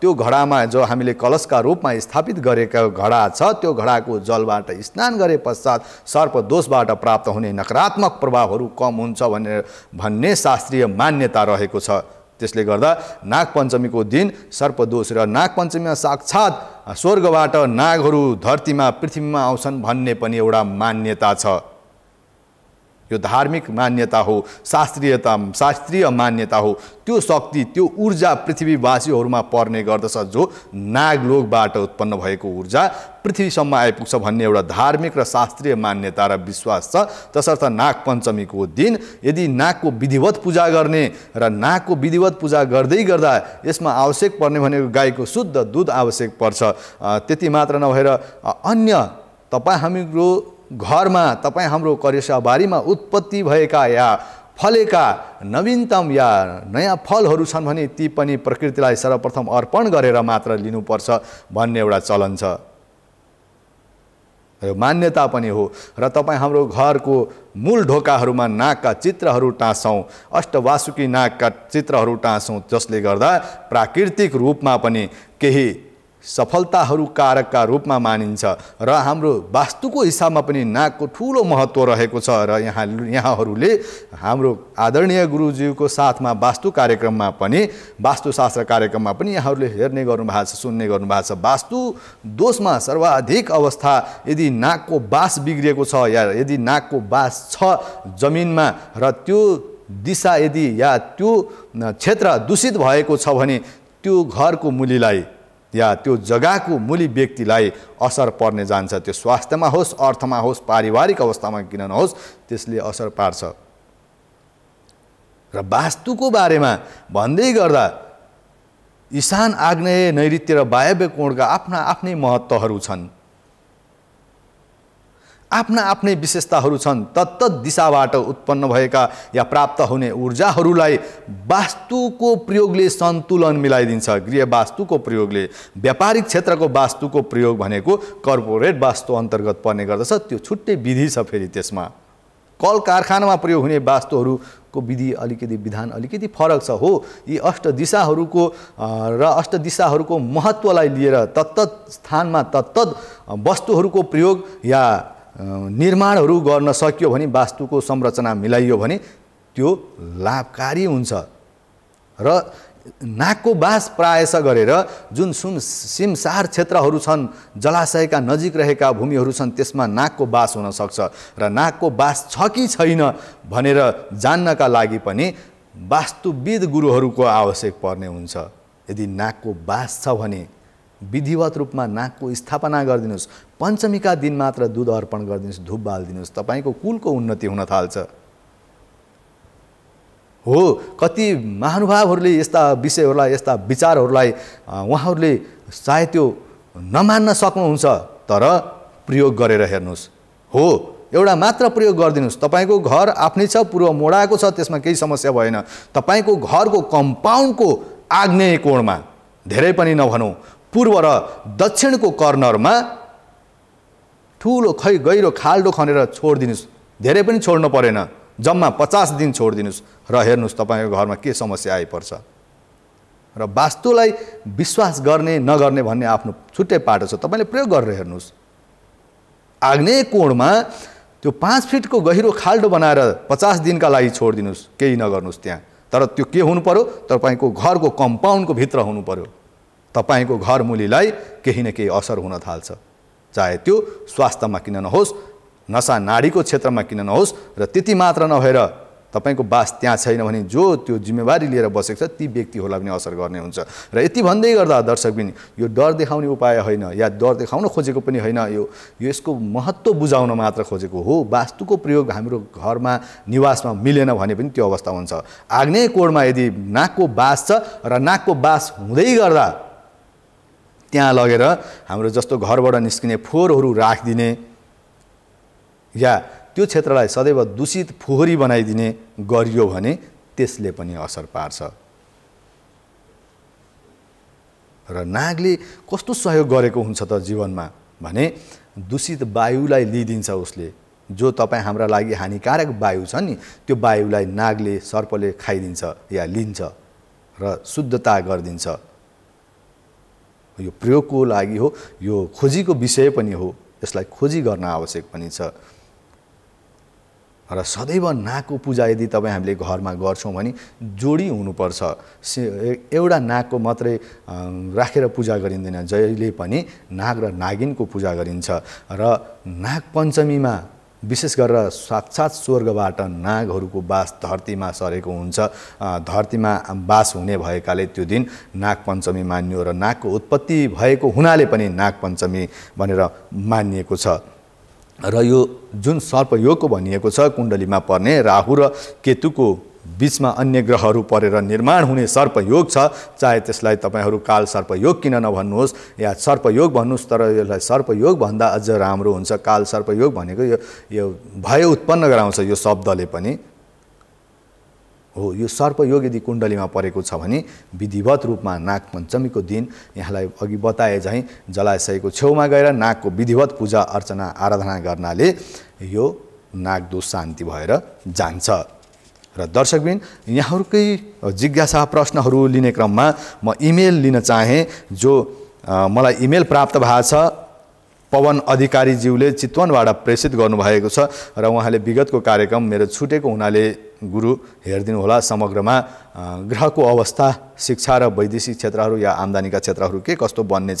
त्यो घडामा जो हामीले कलशका रूपमा स्थापित गरेका घडा छ त्यो घडाको जलबाट स्नान गरे पश्चात सर्पदोषबाट प्राप्त हुने नकारात्मक प्रभावहरू कम हुन्छ भनेर भन्ने शास्त्रीय मान्यता रहेको छ त्यसले गर्दा नागपञ्चमीको दिन सर्पदोष र नागपञ्चमीमा साक्षात् स्वर्गबाट नागहरू धरतीमा पृथ्वीमा आउँछन् भन्ने पनि एउटा मान्यता छ यो धार्मिक मान्यता हो शास्त्रीयता शास्त्रीय मान्यता हो त्यो शक्ति त्यो ऊर्जा पृथ्वीवासीहरूमा पर्ने गर्दछ जो नागलोकबाट उत्पन्न भएको ऊर्जा पृथ्वीसम्म आइपुग्छ भन्ने एउटा धार्मिक र शास्त्रीय मान्यता र विश्वास छ तसर्थ नागपञ्चमीको दिन यदि नागको विधिवत पूजा गर्ने र नागको विधिवत पूजा गर्दै गर्दा यसमा आवश्यक पर्ने भनेको गाईको शुद्ध दुध आवश्यक पर्छ त्यति मात्र नभएर अन्य तपाईँ हामीहरू घरमा तपाईँ हाम्रो करेसाबारीमा उत्पत्ति भएका या फलेका नवीनतम या नयाँ फलहरू छन् भने ती पनि प्रकृतिलाई सर्वप्रथम अर्पण गरेर मात्र लिनुपर्छ भन्ने एउटा चलन छ यो मान्यता पनि हो र तपाईँ हाम्रो घरको मूल ढोकाहरूमा नागका चित्रहरू टाँसौँ अष्टवासुकी नागका चित्रहरू टाँसौँ जसले गर्दा प्राकृतिक रूपमा पनि केही सफलताहरू कारकका रूपमा मानिन्छ र हाम्रो वास्तुको हिसाबमा पनि नाकको ठुलो महत्त्व रहेको छ र यहाँ यहाँहरूले हाम्रो आदरणीय गुरुज्यूको साथमा वास्तु कार्यक्रममा पनि वास्तुशास्त्र कार्यक्रममा पनि यहाँहरूले हेर्ने गर्नुभएको छ सुन्ने गर्नुभएको छ वास्तु दोषमा सर्वाधिक अवस्था यदि नाकको बास बिग्रिएको छ या यदि नाकको बास छ जमिनमा र त्यो दिशा यदि या त्यो क्षेत्र दूषित भएको छ भने त्यो घरको मुलीलाई या त्यो जग्गाको मुली व्यक्तिलाई असर पर्ने जान्छ त्यो स्वास्थ्यमा होस् अर्थमा होस् पारिवारिक अवस्थामा किन नहोस् त्यसले असर पार्छ र वास्तुको बारेमा भन्दै गर्दा ईशान आग्नेय नैऋत्य र वायव्य कोणका आफ्ना आफ्नै महत्त्वहरू छन् आफ्ना आफ्नै विशेषताहरू छन् तत्त दिशाबाट उत्पन्न भएका या प्राप्त हुने ऊर्जाहरूलाई वास्तुको प्रयोगले सन्तुलन मिलाइदिन्छ गृह वास्तुको प्रयोगले व्यापारिक क्षेत्रको वास्तुको प्रयोग भनेको कर्पोरेट वास्तु अन्तर्गत पर्ने गर्दछ त्यो छुट्टै विधि छ फेरि त्यसमा कल कारखानामा प्रयोग हुने वास्तुहरूको विधि अलिकति विधान अलिकति फरक छ हो यी अष्ट दिशाहरूको र अष्ट दिशाहरूको महत्त्वलाई लिएर तत्त स्थानमा तत्त वस्तुहरूको प्रयोग या निर्माणहरू गर्न सकियो भने वास्तुको संरचना मिलाइयो भने त्यो लाभकारी हुन्छ र नाकको बास प्रायश गरेर जुन सुन सिमसार क्षेत्रहरू छन् जलाशयका नजिक रहेका भूमिहरू छन् त्यसमा नाकको बास हुनसक्छ र नाकको बास छ कि छैन भनेर जान्नका लागि पनि वास्तुविद गुरुहरूको आवश्यक पर्ने हुन्छ यदि नाकको बास छ भने विधिवत रूपमा नाकको स्थापना गरिदिनुहोस् पञ्चमीका दिन मात्र दुध अर्पण गरिदिनुहोस् धुप बालिदिनुहोस् तपाईँको कुलको उन्नति हुन थाल्छ हो कति महानुभावहरूले यस्ता विषयहरूलाई यस्ता विचारहरूलाई उहाँहरूले चाहे त्यो नमान्न सक्नुहुन्छ तर प्रयोग गरेर हेर्नुहोस् हो एउटा मात्र प्रयोग गरिदिनुहोस् तपाईँको घर आफ्नै छ पूर्व मोडाएको छ त्यसमा केही समस्या भएन तपाईँको घरको कम्पाउन्डको आग्नेय कोणमा धेरै पनि नभनौँ पूर्व र दक्षिणको कर्नरमा ठुलो खै गहिरो खाल्डो खनेर छोडिदिनुहोस् धेरै पनि छोड्नु परेन जम्मा पचास दिन छोडिदिनुहोस् र हेर्नुहोस् तपाईँको घरमा के समस्या आइपर्छ र वास्तुलाई विश्वास गर्ने नगर्ने भन्ने आफ्नो छुट्टै पाटो छ तपाईँले प्रयोग गरेर हेर्नुहोस् आग्नेय कोणमा त्यो पाँच फिटको गहिरो खाल्डो बनाएर पचास दिनका लागि छोडिदिनुहोस् केही नगर्नुहोस् त्यहाँ तर त्यो के हुनु पऱ्यो तपाईँको घरको कम्पाउन्डको भित्र हुनु पऱ्यो तपाईँको घर मुलीलाई केही न केही असर हुन थाल्छ चाहे त्यो स्वास्थ्यमा किन नहोस् नसा नाडीको क्षेत्रमा किन नहोस् र त्यति मात्र नभएर तपाईँको बास त्यहाँ छैन भने जो त्यो जिम्मेवारी लिएर बसेको छ ती व्यक्तिहरूलाई पनि असर गर्ने हुन्छ र यति भन्दै गर्दा दर्शक दर्शकबिन यो डर देखाउने उपाय होइन या डर देखाउन खोजेको पनि होइन यो यसको महत्त्व बुझाउन मात्र खोजेको हो वास्तुको प्रयोग हाम्रो घरमा निवासमा मिलेन भने पनि त्यो अवस्था हुन्छ आग्नेय कोडमा यदि नाकको बास छ र नाकको बास हुँदै गर्दा त्यहाँ लगेर हाम्रो जस्तो घरबाट निस्किने फोहोरहरू राखिदिने या त्यो क्षेत्रलाई सदैव दूषित फोहोरी बनाइदिने गरियो भने त्यसले पनि असर पार्छ र नागले कस्तो सहयोग गरेको हुन्छ त जीवनमा भने दूषित वायुलाई लिइदिन्छ उसले जो तपाईँ हाम्रा लागि हानिकारक वायु छ नि त्यो वायुलाई नागले सर्पले खाइदिन्छ या लिन्छ र शुद्धता गरिदिन्छ यो प्रयोगको लागि हो यो खोजीको विषय पनि हो यसलाई खोजी गर्न आवश्यक पनि छ र सदैव नाकको पूजा यदि तपाईँ हामीले घरमा गर्छौँ भने जोडी हुनुपर्छ एउटा नाकको मात्रै राखेर पूजा गरिँदैन जहिले पनि नाग र नागिनको पूजा गरिन्छ र नाग पञ्चमीमा विशेष गरेर साक्षात् स्वर्गबाट नागहरूको बास धरतीमा सरेको हुन्छ धरतीमा बास हुने भएकाले त्यो दिन नागपञ्चमी मानियो र नागको उत्पत्ति भएको हुनाले पनि नागपञ्चमी भनेर मानिएको छ र यो जुन सर्पयोगको भनिएको छ कुण्डलीमा पर्ने राहु र केतुको बिचमा अन्य ग्रहहरू परेर निर्माण हुने सर्पयोग छ चाहे त्यसलाई तपाईँहरू काल सर्पयोग किन नभन्नुहोस् या सर्पयोग भन्नुहोस् तर यसलाई सर्पयोग भन्दा अझ राम्रो हुन्छ काल सर्पयोग भनेको यो यो भय उत्पन्न गराउँछ यो शब्दले पनि हो यो सर्पयोग यदि कुण्डलीमा परेको छ भने विधिवत रूपमा नाग पञ्चमीको दिन यहाँलाई अघि बताए झैँ जलाशयको छेउमा गएर नागको विधिवत पूजा अर्चना आराधना गर्नाले यो नागदोष शान्ति भएर जान्छ र दर्शकबिन यहाँहरूकै जिज्ञासा प्रश्नहरू लिने क्रममा म इमेल लिन चाहेँ जो मलाई इमेल प्राप्त भएको छ पवन अधिकारीज्यूले चितवनबाट प्रेषित गर्नुभएको छ र उहाँले विगतको कार्यक्रम मेरो छुटेको हुनाले गुरु होला समग्रमा ग्रहको अवस्था शिक्षा र वैदेशिक क्षेत्रहरू या आम्दानीका क्षेत्रहरू के कस्तो बन्ने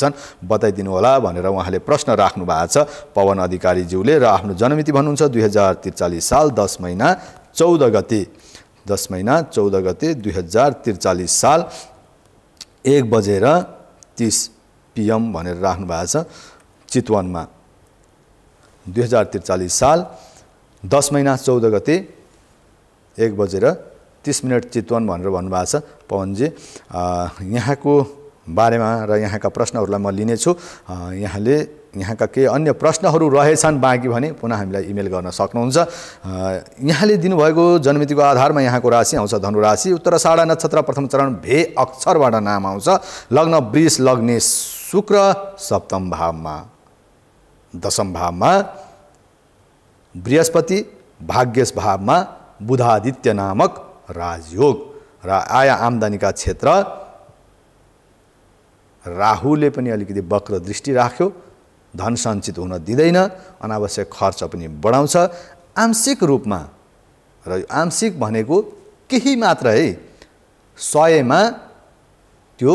बन्नेछन् होला भनेर उहाँले प्रश्न राख्नु भएको छ पवन अधिकारीज्यूले र आफ्नो जन्ममिति भन्नुहुन्छ दुई हजार त्रिचालिस साल दस महिना चौध गति दस महिना चौध गते दुई हजार त्रिचालिस साल एक बजेर तिस पिएम भनेर राख्नु भएको छ चितवनमा दुई हजार त्रिचालिस साल दस महिना चौध गते एक बजेर तिस मिनट चितवन भनेर भन्नुभएको छ पवनजी यहाँको बारेमा र यहाँका प्रश्नहरूलाई म लिनेछु यहाँले यहाँका केही अन्य प्रश्नहरू रहेछन् बाँकी भने पुनः हामीलाई इमेल गर्न सक्नुहुन्छ यहाँले दिनुभएको जन्मितिको आधारमा यहाँको राशि आउँछ धनुराशि उत्तर साढा नक्षत्र प्रथम चरण भे अक्षरबाट नाम आउँछ लग्न वृष लग्ने शुक्र सप्तम भावमा दशम भावमा बृहस्पति भाग्यस भावमा बुधादित्य नामक राजयोग र आय आम्दानीका क्षेत्र राहुले पनि अलिकति वक्र दृष्टि राख्यो धन सञ्चित हुन दिँदैन अनावश्यक खर्च पनि बढाउँछ आंशिक रूपमा र आंशिक भनेको केही मात्र है सयमा त्यो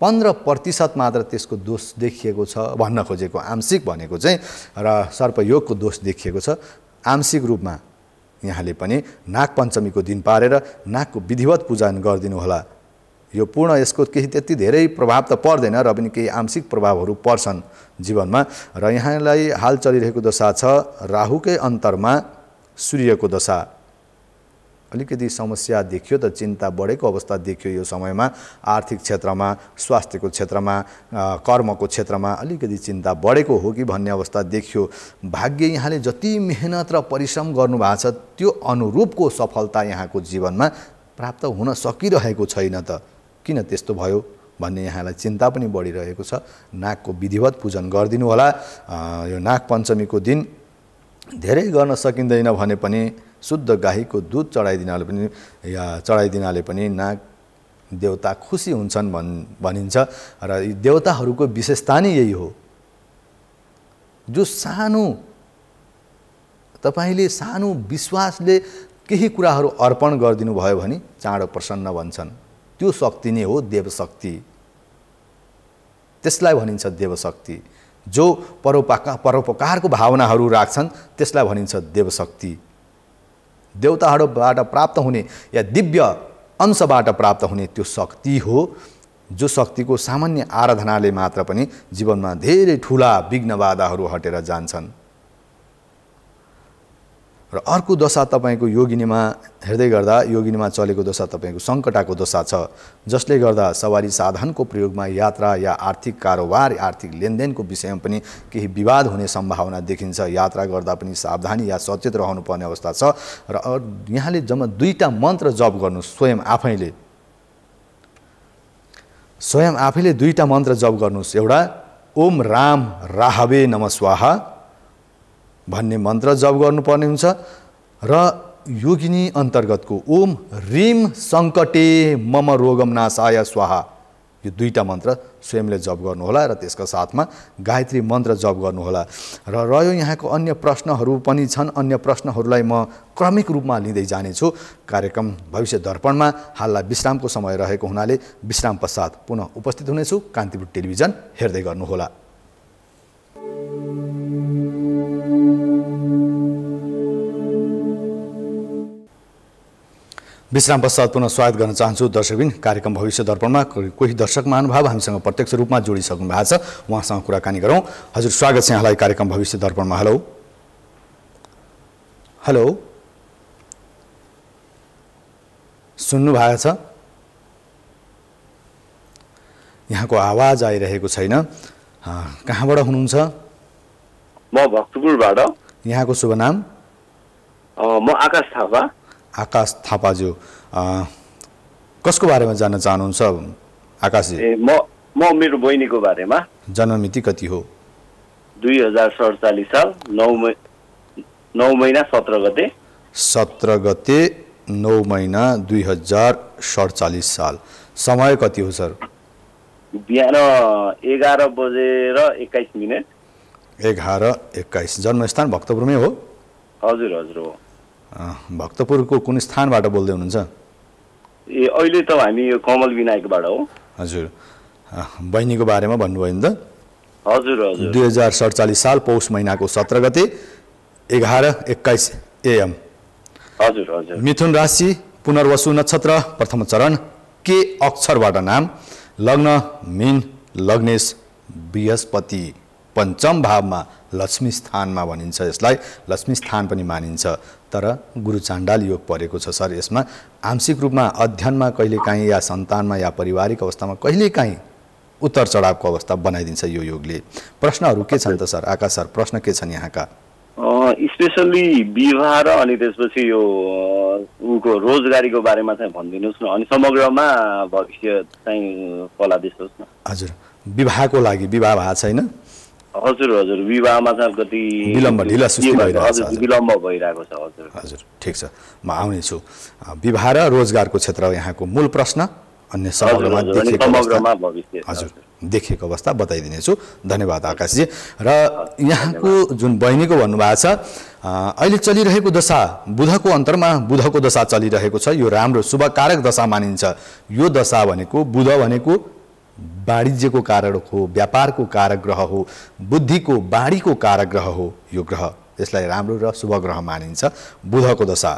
पन्ध्र प्रतिशत मात्र त्यसको दोष देखिएको छ भन्न खोजेको आंशिक भनेको चाहिँ र सर्पयोगको दोष देखिएको छ आंशिक रूपमा यहाँले पनि नागपञ्चमीको दिन पारेर नागको विधिवत पूजन गरिदिनु होला यो पूर्ण यसको केही त्यति धेरै प्रभाव त पर्दैन र पनि केही आंशिक प्रभावहरू पर्छन् जीवनमा र यहाँलाई हाल चलिरहेको दशा छ राहुकै अन्तरमा सूर्यको दशा अलिकति समस्या देखियो त चिन्ता बढेको अवस्था देखियो यो समयमा आर्थिक क्षेत्रमा स्वास्थ्यको क्षेत्रमा कर्मको क्षेत्रमा अलिकति चिन्ता बढेको हो कि भन्ने अवस्था देखियो भाग्य यहाँले जति मेहनत र परिश्रम गर्नुभएको छ त्यो अनुरूपको सफलता यहाँको जीवनमा प्राप्त हुन सकिरहेको छैन त किन त्यस्तो भयो भन्ने यहाँलाई चिन्ता पनि बढिरहेको छ नागको विधिवत पूजन गरिदिनु होला यो नाग पञ्चमीको दिन धेरै गर्न सकिँदैन भने पनि शुद्ध गाईको दुध चढाइदिनाले पनि या चढाइदिनाले पनि नाग देवता खुसी हुन्छन् भन् भनिन्छ र यी देवताहरूको विशेषता नै यही हो जो सानो तपाईँले सानो विश्वासले केही कुराहरू अर्पण गरिदिनु भयो भने चाँडो प्रसन्न भन्छन् त्यो शक्ति नै हो देवशक्ति त्यसलाई भनिन्छ देवशक्ति जो परोपका परोपकारको भावनाहरू राख्छन् त्यसलाई भनिन्छ देवशक्ति देवताहरूबाट प्राप्त हुने या दिव्य अंशबाट प्राप्त हुने त्यो शक्ति हो जो शक्तिको सामान्य आराधनाले मात्र पनि जीवनमा धेरै ठुला विघ्न बाधाहरू हटेर जान्छन् र अर्को दशा तपाईँको योगिनीमा हेर्दै गर्दा योगिनीमा चलेको दशा तपाईँको सङ्कटाको दशा छ जसले गर्दा सवारी साधनको प्रयोगमा यात्रा या आर्थिक कारोबार आर्थिक लेनदेनको विषयमा पनि केही विवाद हुने सम्भावना देखिन्छ यात्रा गर्दा पनि सावधानी या सचेत रहनुपर्ने अवस्था छ र यहाँले जम्मा दुईवटा मन्त्र जप गर्नु स्वयं आफैले स्वयं आफैले दुईवटा मन्त्र जप गर्नुहोस् एउटा ओम राम राहवे नमस्वाहा भन्ने मन्त्र जप गर्नुपर्ने हुन्छ र योगिनी अन्तर्गतको ओम रिम सङ्कटे मम रोगम नासाय स्वाहा यो दुईवटा मन्त्र स्वयंले जप गर्नुहोला र त्यसका साथमा गायत्री मन्त्र जप गर्नुहोला र रह्यो यहाँको अन्य प्रश्नहरू पनि छन् अन्य प्रश्नहरूलाई म क्रमिक रूपमा लिँदै जानेछु कार्यक्रम भविष्य दर्पणमा हाललाई विश्रामको समय रहेको हुनाले विश्राम पश्चात पुनः उपस्थित हुनेछु कान्तिपुर टेलिभिजन हेर्दै गर्नुहोला विश्राम पश्चात पुनः स्वागत गर्न चाहन्छु दर्शकबिन कार्यक्रम भविष्य दर्पणमा कोही दर्शक महानुभाव हामीसँग प्रत्यक्ष रूपमा जोडिसक्नु भएको छ उहाँसँग कुराकानी गरौँ हजुर स्वागत छ यहाँलाई कार्यक्रम भविष्य दर्पणमा हेलो हेलो सुन्नु भएको छ यहाँको आवाज आइरहेको छैन कहाँबाट हुनुहुन्छ म भक्तपुरबाट यहाँको शुभ नाम म आकाश थापा आकाश थापाज्यू कसको बारेमा जान्न चाहनुहुन्छ आकाशजी ए म म मेरो बहिनीको बारेमा जन्ममिति कति हो दुई हजार सडचालिस साल नौ नौ महिना सत्र गते सत्र गते नौ महिना दुई हजार सडचालिस साल समय कति हो सर बिहान एघार बजेर एक्काइस मिनट एघार एक्काइस जन्मस्थान भक्तपुरमै हो हजुर हजुर हो भक्तपुरको कुन स्थानबाट बोल्दै हुनुहुन्छ ए अहिले त हामी यो कमल विनायकबाट हो हजुर बहिनीको बारेमा भन्नुभयो नि त हजुर दुई हजार सडचालिस साल पौष महिनाको सत्र गते एघार एक्काइस एएम हजुर हजुर मिथुन राशि पुनर्वसु नक्षत्र प्रथम चरण के अक्षरबाट नाम लग्न मिन लग्नेश बृहस्पति पञ्चम भावमा लक्ष्मी स्थानमा भनिन्छ यसलाई लक्ष्मी स्थान पनि मानिन्छ तर गुरु चाण्डाल योग परेको छ सर यसमा आंशिक रूपमा अध्ययनमा कहिलेकाहीँ या सन्तानमा या पारिवारिक अवस्थामा कहिलेकाहीँ उत्तर चढावको अवस्था बनाइदिन्छ यो योगले प्रश्नहरू के छन् त सर आकाश सर प्रश्न के छन् यहाँका स्पेसल्ली विवाह र अनि त्यसपछि यो उको रोजगारीको बारेमा चाहिँ भनिदिनुहोस् न अनि समग्रमा भविष्य चाहिँ सल्लाह दिनुहोस् न हजुर विवाहको लागि विवाह भएको छैन हजुर हजुर विवाहमा चाहिँ अलिकति विलम्ब ढिला सुस्ती भइरहेको छ विलम्ब भइरहेको छ हजुर हजुर ठिक छ म आउनेछु विवाह र रोजगारको क्षेत्र यहाँको मूल प्रश्न अन्य समग्रमा हजुर देखेको अवस्था बताइदिनेछु धन्यवाद आकाशजी र यहाँको जुन बहिनीको भन्नुभएको छ अहिले चलिरहेको दशा बुधको अन्तरमा बुधको दशा चलिरहेको छ यो राम्रो शुभकारक दशा मानिन्छ यो दशा भनेको बुध भनेको वाणिज्यको कारक हो व्यापारको कारक ग्रह हो बुद्धिको बाणीको कारक ग्रह हो यो ग्रह यसलाई राम्रो र शुभ ग्रह मानिन्छ बुधको दशा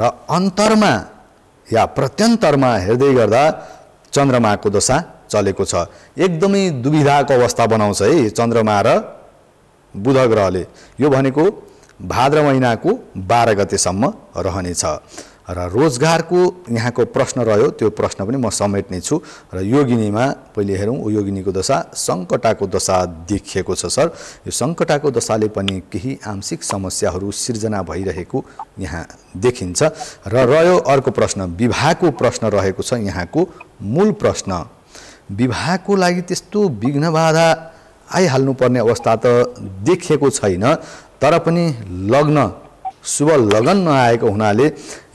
र अन्तरमा या प्रत्यन्तरमा हेर्दै गर्दा चन्द्रमाको दशा चलेको छ एकदमै दुविधाको अवस्था बनाउँछ है चन्द्रमा र बुध ग्रहले यो भनेको भाद्र महिनाको बाह्र गतेसम्म रहनेछ र रोजगारको यहाँको प्रश्न रह्यो त्यो प्रश्न पनि म समेट्ने छु र योगिनीमा पहिले हेरौँ योगिनीको दशा सङ्कटाको दशा देखिएको छ सर यो सङ्कटाको दशाले पनि केही आंशिक समस्याहरू सिर्जना भइरहेको यहाँ देखिन्छ र रह्यो अर्को प्रश्न विवाहको प्रश्न रहेको छ यहाँको मूल प्रश्न विवाहको लागि त्यस्तो विघ्न बाधा आइहाल्नुपर्ने अवस्था त देखिएको छैन तर पनि लग्न शुभ लगन नआएको हुनाले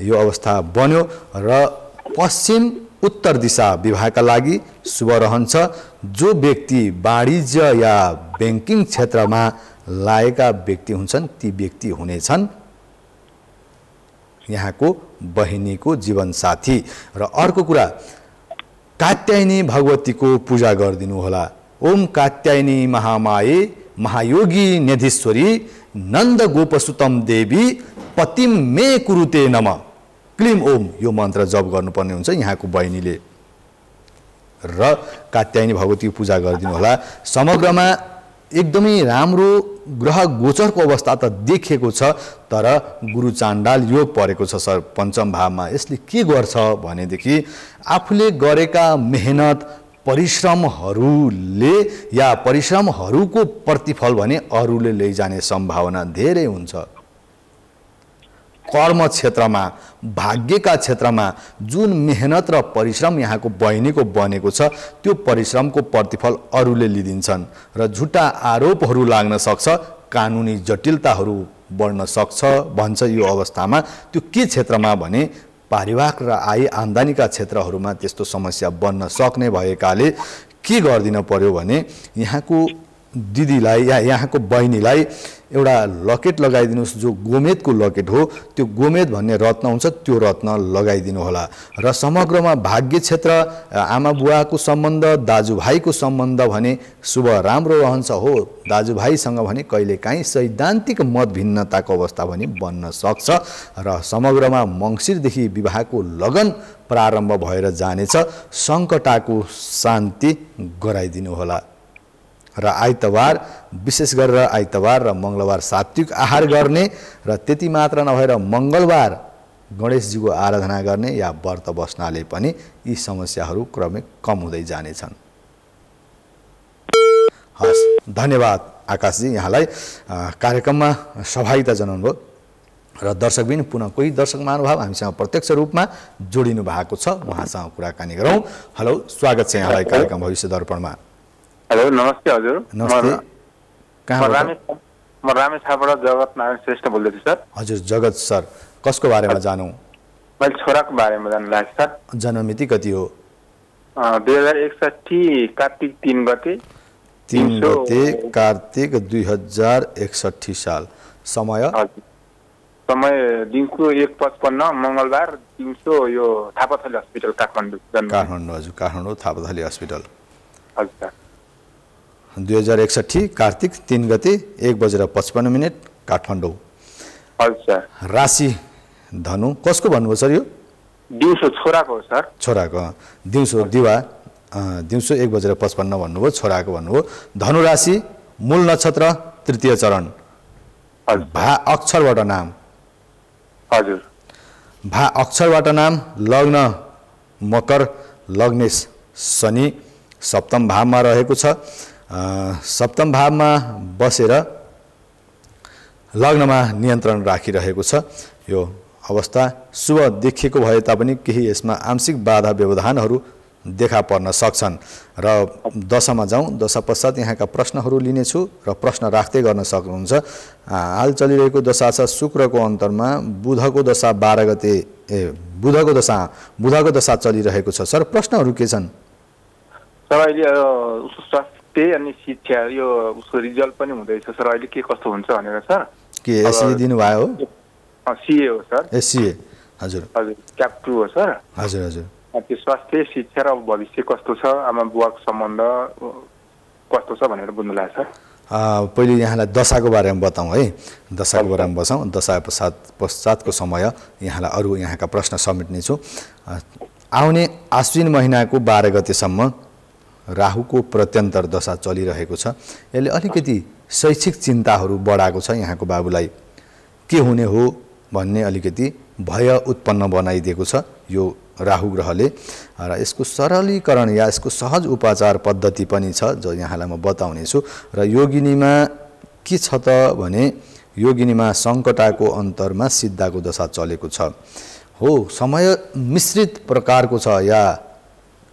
यो अवस्था बन्यो र पश्चिम उत्तर दिशा विवाहका लागि शुभ रहन्छ जो व्यक्ति वाणिज्य या ब्याङ्किङ क्षेत्रमा लागेका व्यक्ति हुन्छन् ती व्यक्ति हुनेछन् यहाँको बहिनीको जीवनसाथी र अर्को कुरा कात्यायनी भगवतीको पूजा होला ओम कात्यायनी महामाए महायोगी न्याधीश्वरी नन्द गोपसुतम देवी पतिम मे कुरुते नम क्लिम ओम यो मन्त्र जप गर्नुपर्ने हुन्छ यहाँको बहिनीले र कात्यायनी भगवती पूजा गरिदिनु होला समग्रमा एकदमै राम्रो ग्रह गोचरको अवस्था त देखिएको छ तर गुरु चाण्डाल योग परेको छ सर पञ्चम भावमा यसले के गर्छ भनेदेखि आफूले गरेका मेहनत परिश्रमहरूले या परिश्रमहरूको प्रतिफल भने अरूले लैजाने सम्भावना धेरै हुन्छ कर्म क्षेत्रमा भाग्यका क्षेत्रमा जुन मेहनत र परिश्रम यहाँको बहिनीको बनेको छ त्यो परिश्रमको प्रतिफल अरूले लिइदिन्छन् र झुटा आरोपहरू लाग्न सक्छ कानुनी जटिलताहरू बढ्न सक्छ भन्छ यो अवस्थामा त्यो के क्षेत्रमा भने पारिवारिक र आय आम्दानीका क्षेत्रहरूमा त्यस्तो समस्या बन्न सक्ने भएकाले के गरिदिन पर्यो भने यहाँको दिदीलाई या यहाँको बहिनीलाई एउटा लकेट लगाइदिनुहोस् जो गोमेदको लकेट हो त्यो गोमेद भन्ने रत्न हुन्छ त्यो रत्न लगाइदिनु होला र समग्रमा भाग्य क्षेत्र आमा बुवाको सम्बन्ध दाजुभाइको सम्बन्ध भने शुभ राम्रो रहन्छ हो दाजुभाइसँग भने कहिलेकाहीँ सैद्धान्तिक मत भिन्नताको अवस्था भने बन्न सक्छ र समग्रमा मङ्सिरदेखि विवाहको लगन प्रारम्भ भएर जानेछ सङ्कटाको शान्ति गराइदिनु होला र आइतबार विशेष गरेर आइतबार र मङ्गलबार सात्विक आहार गर्ने र त्यति मात्र नभएर मङ्गलबार गणेशजीको आराधना गर्ने या व्रत बस्नाले पनि यी समस्याहरू क्रमै कम हुँदै जानेछन् हस् धन्यवाद आकाशजी यहाँलाई कार्यक्रममा सहभागिता जनाउनुभयो र दर्शकबिन पुनः कोही दर्शक महानुभाव हामीसँग प्रत्यक्ष रूपमा जोडिनु भएको छ उहाँसँग कुराकानी गरौँ हेलो स्वागत छ यहाँलाई कार्यक्रम भविष्य दर्पणमा हेलो नमस्ते हजुर नमस्ते म रामेछाबाट जगत नारायण श्रेष्ठ बोल्दैछु सर हजुर जगत सर कसको बारेमा जानु मैले छोराको बारेमा जानु लाग्यो सर जन्ममिति कति हो दुई हजार एकसठी कार्तिक तिन गते तिन गते कार्तिक दुई हजार एकसठी साल समय समय दिउँसो एक पचपन्न मङ्गलबार दिउँसो यो थापाथली हस्पिटल काठमाडौँ काठमाडौँ हजुर काठमाडौँ थापाथली हस्पिटल हजुर सर दुई हजार एकसठी कार्तिक तिन गते एक बजेर पचपन्न मिनट काठमाडौँ राशि धनु कसको भन्नुभयो सर यो दिउँसो छोराको सर छोराको दिउँसो दिवा दिउँसो एक बजेर पचपन्न भन्नुभयो छोराको भन्नुभयो धनु राशि मूल नक्षत्र तृतीय चरण भा अक्षरबाट नाम हजुर भा अक्षरबाट नाम लग्न मकर लग्नेश शनि सप्तम भावमा रहेको छ सप्तम भावमा बसेर लग्नमा नियन्त्रण राखिरहेको छ यो अवस्था शुभ देखिएको भए तापनि केही यसमा आंशिक बाधा व्यवधानहरू देखा पर्न सक्छन् र दशामा जाउँ दशा पश्चात यहाँका प्रश्नहरू लिनेछु र प्रश्न राख्दै गर्न सक्नुहुन्छ हाल चलिरहेको दशा छ शुक्रको अन्तरमा बुधको दशा बाह्र गते ए बुधको दशा बुधको दशा चलिरहेको छ सर प्रश्नहरू के छन् सर अहिले त्यही अनि शिक्षा यो उसको रिजल्ट पनि हुँदैछ सर अहिले के कस्तो हुन्छ भनेर सर के एससिए दिनुभयो हो सिए हो सर एससिए हजुर हजुर क्याप टू हो सर हजुर हजुर त्यो स्वास्थ्य शिक्षा र भविष्य कस्तो छ आमा बुवाको सम्बन्ध कस्तो छ भनेर बुझ्नु लाग्छ पहिले यहाँलाई दशाको बारेमा बताउँ है दशाको बारेमा बसाउँ दशा पश्चात पश्चातको समय यहाँलाई अरू यहाँका प्रश्न समेट्नेछु आउने आश्विन महिनाको बाह्र गतेसम्म राहुको प्रत्यन्तर दशा चलिरहेको छ यसले अलिकति शैक्षिक चिन्ताहरू बढाएको छ यहाँको बाबुलाई के हुने हो भन्ने अलिकति भय उत्पन्न बनाइदिएको छ यो राहु ग्रहले र यसको सरलीकरण या यसको सहज उपचार पद्धति पनि छ जो यहाँलाई म बताउनेछु र योगिनीमा के छ त भने योगिनीमा सङ्कटाको अन्तरमा सिद्धाको दशा चलेको छ हो समय मिश्रित प्रकारको छ या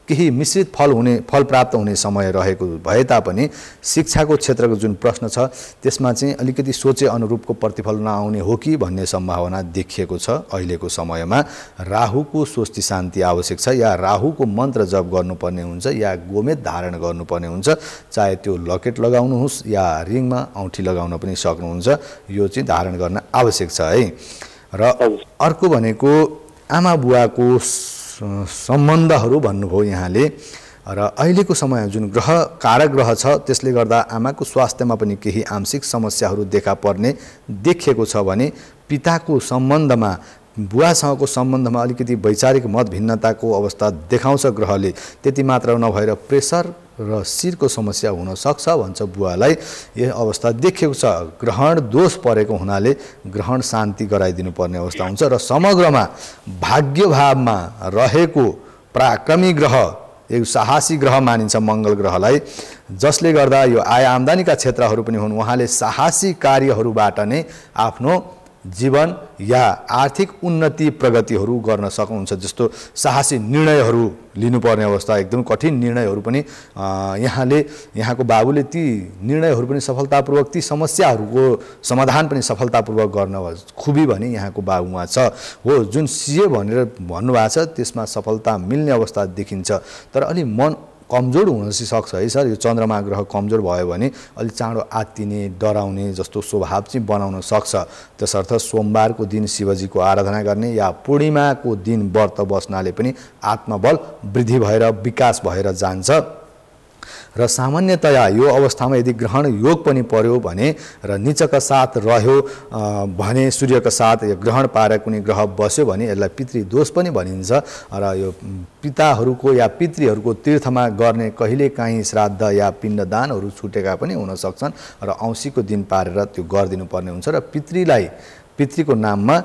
केही मिश्रित फल हुने फल प्राप्त हुने समय रहेको भए तापनि शिक्षाको क्षेत्रको जुन प्रश्न छ त्यसमा चाहिँ अलिकति सोचे अनुरूपको प्रतिफल नआउने हो कि भन्ने सम्भावना देखिएको छ अहिलेको समयमा राहुको स्वस्ति शान्ति आवश्यक छ या राहुको मन्त्र जप गर्नुपर्ने हुन्छ या गोमेद धारण गर्नुपर्ने हुन्छ चाहे त्यो लकेट लगाउनुहोस् या रिङमा औँठी लगाउन पनि सक्नुहुन्छ यो चाहिँ धारण गर्न आवश्यक छ है र अर्को भनेको आमा बुवाको सम्बन्धहरू भन्नुभयो यहाँले र अहिलेको समय जुन ग्रह कारक ग्रह छ त्यसले गर्दा आमाको स्वास्थ्यमा पनि केही आंशिक समस्याहरू देखा पर्ने देखिएको छ भने पिताको सम्बन्धमा बुवासँगको सम्बन्धमा अलिकति वैचारिक मत भिन्नताको अवस्था देखाउँछ ग्रहले त्यति मात्र नभएर प्रेसर र शिरको समस्या हुनसक्छ भन्छ बुवालाई यो अवस्था देखेको छ ग्रहण दोष परेको हुनाले ग्रहण शान्ति गराइदिनु पर्ने अवस्था हुन्छ र समग्रमा भाग्यभावमा रहेको पराक्रमी ग्रह एक साहसी ग्रह मानिन्छ मङ्गल ग्रहलाई जसले गर्दा यो आय आम्दानीका क्षेत्रहरू पनि हुन् उहाँले साहसी कार्यहरूबाट नै आफ्नो जीवन या आर्थिक उन्नति प्रगतिहरू गर्न सक्नुहुन्छ जस्तो साहसी निर्णयहरू लिनुपर्ने अवस्था एकदम कठिन निर्णयहरू पनि यहाँले यहाँको बाबुले ती निर्णयहरू पनि सफलतापूर्वक ती समस्याहरूको समाधान पनि सफलतापूर्वक गर्न खुबी भने यहाँको बाबुमा छ हो जुन सिए भनेर भन्नुभएको छ त्यसमा सफलता मिल्ने अवस्था देखिन्छ तर अलि मन कमजोर हुन सक्छ है सर यो चन्द्रमा ग्रह कमजोर भयो भने अलिक चाँडो आत्तिने डराउने जस्तो स्वभाव चाहिँ बनाउन सक्छ त्यसर्थ सोमबारको दिन शिवजीको आराधना गर्ने या पूर्णिमाको दिन व्रत बस्नाले पनि आत्मबल वृद्धि भएर विकास भएर जान्छ र सामान्यतया यो अवस्थामा यदि ग्रहण योग पनि पर्यो भने र निचका साथ रह्यो भने सूर्यको साथ यो ग्रहण पाएर कुनै ग्रह बस्यो भने यसलाई पितृदोष पनि भनिन्छ र यो पिताहरूको या पितृहरूको तीर्थमा गर्ने कहिलेकाहीँ श्राद्ध या पिण्डदानहरू छुटेका पनि हुन हुनसक्छन् र औँसीको दिन पारेर त्यो गरिदिनुपर्ने हुन्छ र पितृलाई पितृको नाममा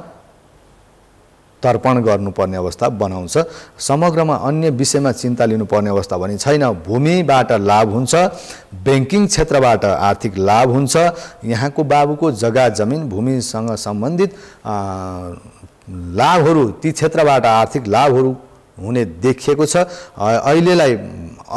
तर्पण गर्नुपर्ने अवस्था बनाउँछ समग्रमा अन्य विषयमा चिन्ता लिनुपर्ने अवस्था भने छैन भूमिबाट लाभ हुन्छ ब्याङ्किङ क्षेत्रबाट आर्थिक लाभ हुन्छ यहाँको बाबुको जग्गा जमिन भूमिसँग सम्बन्धित लाभहरू ती क्षेत्रबाट आर्थिक लाभहरू हुने देखिएको छ अहिलेलाई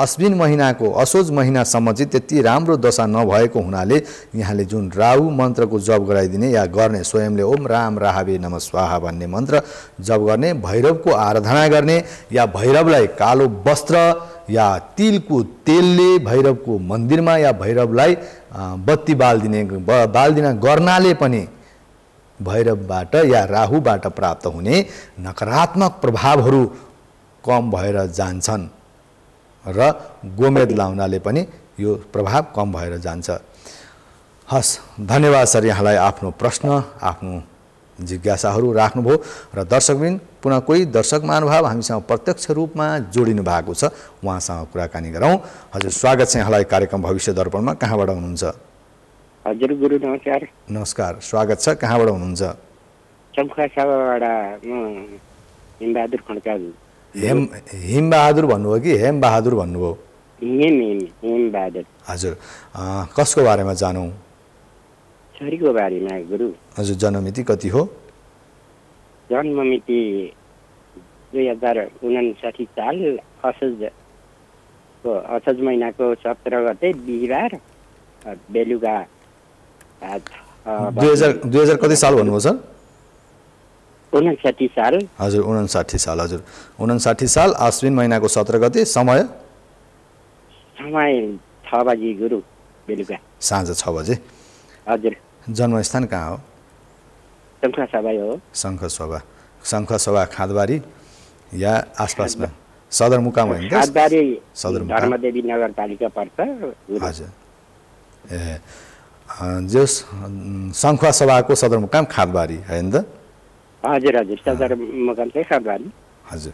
अश्विन महिनाको असोज महिनासम्म चाहिँ त्यति राम्रो दशा नभएको हुनाले यहाँले जुन राहु मन्त्रको जप गराइदिने या गर्ने स्वयंले ओम राम राहवे नम स्वाहा भन्ने मन्त्र जप गर्ने भैरवको आराधना गर्ने या भैरवलाई कालो वस्त्र या तिलको तेलले भैरवको मन्दिरमा या भैरवलाई बत्ती बालिदिने बालिदिन गर्नाले पनि भैरवबाट या राहुबाट प्राप्त हुने नकारात्मक प्रभावहरू कम भएर जान्छन् र गोमेद लाउनाले पनि यो प्रभाव कम भएर जान्छ हस् धन्यवाद सर यहाँलाई आफ्नो प्रश्न आफ्नो जिज्ञासाहरू राख्नुभयो र दर्शकबिन पुनः कोही दर्शक महानुभाव हामीसँग प्रत्यक्ष रूपमा जोडिनु भएको छ उहाँसँग कुराकानी गरौँ हजुर स्वागत छ यहाँलाई कार्यक्रम भविष्य दर्पणमा कहाँबाट हुनुहुन्छ हजुर गुरु नमस्कार नमस्कार स्वागत छ कहाँबाट हुनुहुन्छ चम्खा म हिमबहादुर खड्का हेम हेमबहादुर भन्नुभयो कि हेमबहादुर भन्नुभयो हेम हेम हेमबहादुर हजुर कसको बारेमा जानु छोरीको बारेमा गुरु हजुर जन्ममिति कति हो जन्ममिति दुई हजार उनासाठी साल असोज असोज महिनाको सत्र गते बिहिबार बेलुका दुई हजार दुई हजार कति साल भन्नुभयो सर उनासाठी साल हजुर उनासाठी साल हजुर उनासाठी साल आश्विन महिनाको सत्र गते समय समय छ बजी गुरु बेलुका साँझ छ बजे हजुर जन्मस्थान कहाँ हो शङ्ख सभा हो शङ्ख सभा शङ्ख सभा खादबारी या आसपासमा सदरमुकाम होइन खादबारी सदरमुकाम धर्मदेवी नगरपालिका पर्छ हजुर ए जस शङ्ख सभाको सदरमुकाम खादबारी होइन त हजुर हजुर सदर मकान चाहिँ हजुर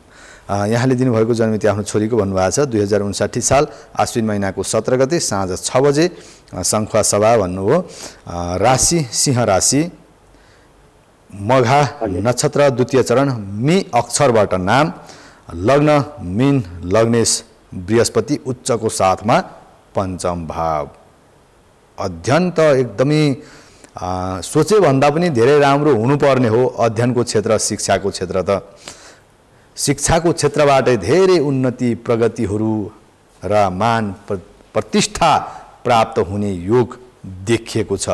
यहाँले दिनुभएको जन्मिति आफ्नो छोरीको भन्नुभएको छ दुई हजार उन्साठी साल आश्विन महिनाको सत्र गते साँझ छ बजे सङ्खुवा सभा भन्नुभयो राशि सिंह राशि मघा नक्षत्र द्वितीय चरण मि अक्षरबाट नाम लग्न मिन लग्नेश बृहस्पति उच्चको साथमा पञ्चम भाव अध्ययन त एकदमै सोचे भन्दा पनि धेरै राम्रो हुनुपर्ने हो अध्ययनको क्षेत्र शिक्षाको क्षेत्र त शिक्षाको क्षेत्रबाटै धेरै उन्नति प्रगतिहरू र मान प्र प्रतिष्ठा प्राप्त हुने योग देखिएको छ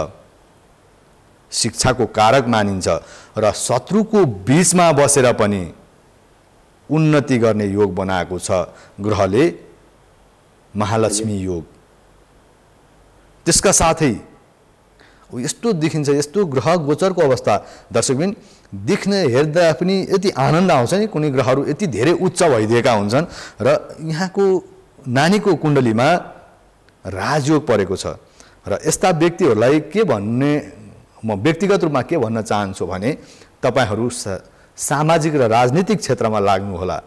शिक्षाको कारक मानिन्छ र शत्रुको बिचमा बसेर पनि उन्नति गर्ने योग बनाएको छ ग्रहले महालक्ष्मी योग त्यसका साथै यस्तो देखिन्छ यस्तो ग्रह गोचरको अवस्था दर्शकबिन देख्ने हेर्दा पनि यति आनन्द आउँछ नि कुनै ग्रहहरू यति धेरै उच्च भइदिएका हुन्छन् र यहाँको नानीको कुण्डलीमा राजयोग परेको छ र यस्ता व्यक्तिहरूलाई के भन्ने म व्यक्तिगत रूपमा के भन्न चाहन्छु भने तपाईँहरू सामाजिक र राजनीतिक क्षेत्रमा लाग्नुहोला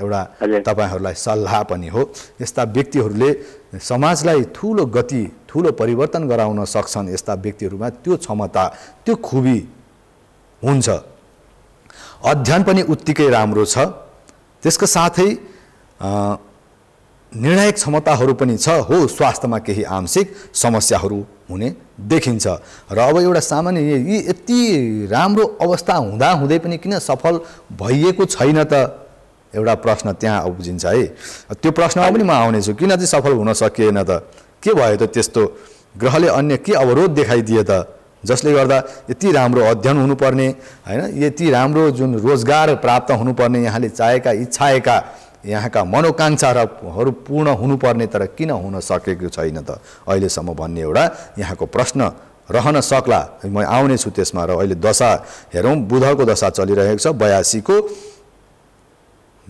एउटा तपाईँहरूलाई सल्लाह पनि हो यस्ता व्यक्तिहरूले समाजलाई ठुलो गति ठुलो परिवर्तन गराउन सक्छन् यस्ता व्यक्तिहरूमा त्यो क्षमता त्यो खुबी हुन्छ अध्ययन पनि उत्तिकै राम्रो छ त्यसको साथै निर्णायक क्षमताहरू पनि छ हो स्वास्थ्यमा केही आंशिक समस्याहरू हुने देखिन्छ र अब एउटा सामान्य यी यति राम्रो अवस्था हुँदाहुँदै पनि किन सफल भइएको छैन त एउटा प्रश्न त्यहाँ उब्जिन्छ है त्यो प्रश्नमा पनि म आउनेछु किन चाहिँ सफल हुन सकिएन त के भयो त त्यस्तो ग्रहले अन्य के अवरोध देखाइदिए त जसले गर्दा यति राम्रो अध्ययन हुनुपर्ने होइन यति राम्रो जुन रोजगार प्राप्त हुनुपर्ने यहाँले चाहेका इच्छाएका यहाँका मनोकाङ्क्षाहरू पूर्ण हुनुपर्ने तर किन हुन सकेको छैन त अहिलेसम्म भन्ने एउटा यहाँको प्रश्न रहन सक्ला म आउने छु त्यसमा र अहिले दशा हेरौँ बुधको दशा चलिरहेको छ बयासीको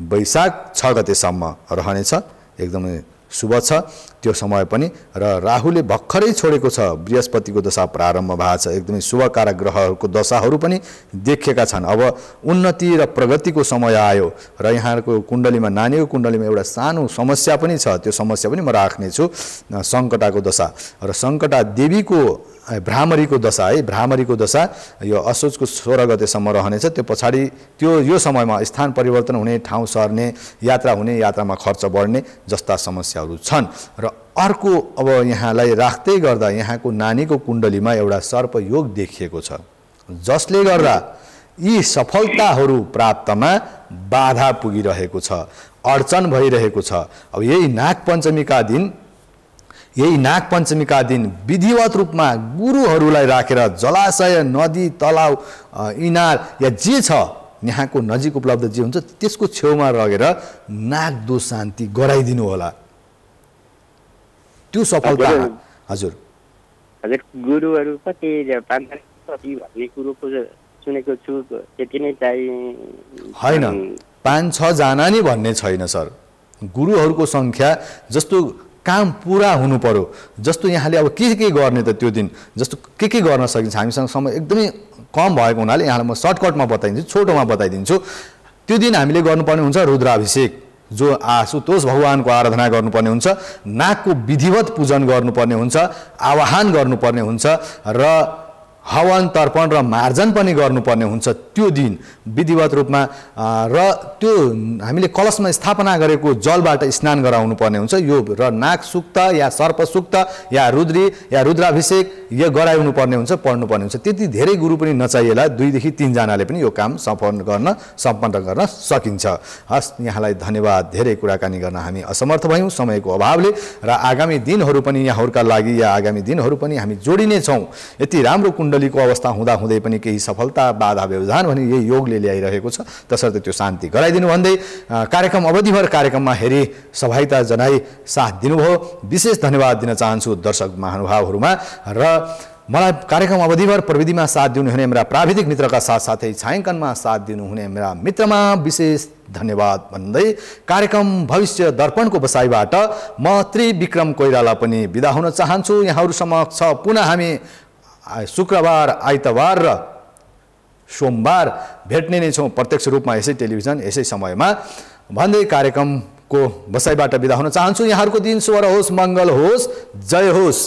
वैशाख छ गतेसम्म रहनेछ एकदमै शुभ छ त्यो समय पनि र राहुले भर्खरै छोडेको छ बृहस्पतिको दशा प्रारम्भ भएको छ एकदमै शुभ कारक ग्रहहरूको दशाहरू पनि देखेका छन् अब उन्नति र प्रगतिको समय आयो र यहाँको कुण्डलीमा नानीको कुण्डलीमा एउटा सानो समस्या पनि छ त्यो समस्या पनि म राख्नेछु सङ्कटाको दशा र सङ्कटा देवीको भ्रामरीको दशा है भ्रामरीको दशा यो असोजको सोह्र गतेसम्म रहनेछ त्यो पछाडि त्यो यो समयमा स्थान परिवर्तन हुने ठाउँ सर्ने यात्रा हुने यात्रामा खर्च बढ्ने जस्ता समस्याहरू छन् र अर्को अब यहाँलाई राख्दै गर्दा यहाँको नानीको कुण्डलीमा एउटा सर्पयोग देखिएको छ जसले गर्दा यी सफलताहरू प्राप्तमा बाधा पुगिरहेको छ अडचन भइरहेको छ अब यही नागपञ्चमीका दिन यही नागपञ्चमीका दिन विधिवत रूपमा गुरुहरूलाई राखेर रा, जलाशय नदी तलाउ इनार या जे छ यहाँको नजिक उपलब्ध जे हुन्छ त्यसको छेउमा लगेर दो शान्ति गराइदिनु होला त्यो सफलता हजुर हजुर गुरुहरू कति भन्ने कुरोको सुनेको छु त्यति नै चाहिँ होइन पाँच छजना नै भन्ने छैन सर गुरुहरूको सङ्ख्या जस्तो काम पुरा हुनु पऱ्यो जस्तो यहाँले अब के के गर्ने त त्यो दिन जस्तो के के गर्न सकिन्छ हामीसँग समय एकदमै कम भएको हुनाले यहाँलाई म सर्टकटमा बताइदिन्छु छोटोमा बताइदिन्छु त्यो दिन हामीले गर्नुपर्ने हुन्छ रुद्राभिषेक जो आशुतोष भगवान्को आराधना गर्नुपर्ने हुन्छ नाकको विधिवत पूजन गर्नुपर्ने हुन्छ आवाहन गर्नुपर्ने हुन्छ र हवन तर्पण र मार्जन पनि गर्नुपर्ने हुन्छ त्यो दिन विधिवत रूपमा र त्यो हामीले कलशमा स्थापना गरेको जलबाट स्नान गराउनु पर्ने हुन्छ यो र नाग सुक्त या सर्प सुक्त या रुद्री या रुद्राभिषेक यो गराउनु पर्ने हुन्छ पढ्नु पर्ने हुन्छ त्यति धेरै गुरु पनि नचाहिएला दुईदेखि तिनजनाले पनि यो काम सम्पन्न गर्न सम्पन्न गर्न सकिन्छ हस् यहाँलाई धन्यवाद धेरै कुराकानी गर्न हामी असमर्थ भयौँ समयको अभावले र आगामी दिनहरू पनि यहाँहरूका लागि या आगामी दिनहरू पनि हामी जोडिने छौँ यति राम्रो कुण्डलीको अवस्था हुँदाहुँदै पनि केही सफलता बाधा व्यवधान भने यही योगले ल्याइरहेको छ तसर्थ त्यो शान्ति गराइदिनु भन्दै कार्यक्रम अवधिभर कार्यक्रममा हेरी सहभागिता जनाई साथ दिनुभयो विशेष धन्यवाद दिन चाहन्छु दर्शक महानुभावहरूमा र मलाई कार्यक्रम अवधिभर प्रविधिमा साथ दिनुहुने मेरा प्राविधिक मित्रका साथसाथै छायाङ्कनमा साथ दिनुहुने मेरा मित्रमा विशेष धन्यवाद भन्दै कार्यक्रम भविष्य दर्पणको बसाइबाट म त्रिविक्रम कोइराला पनि बिदा हुन चाहन्छु यहाँहरू समक्ष पुनः हामी शुक्रबार आइतबार र सोमबार भेट्ने नै छौँ प्रत्यक्ष रूपमा यसै टेलिभिजन यसै समयमा भन्दै कार्यक्रमको बसाइबाट बिदा हुन चाहन्छु यहाँहरूको दिन स्वर होस् मङ्गल होस् जय होस्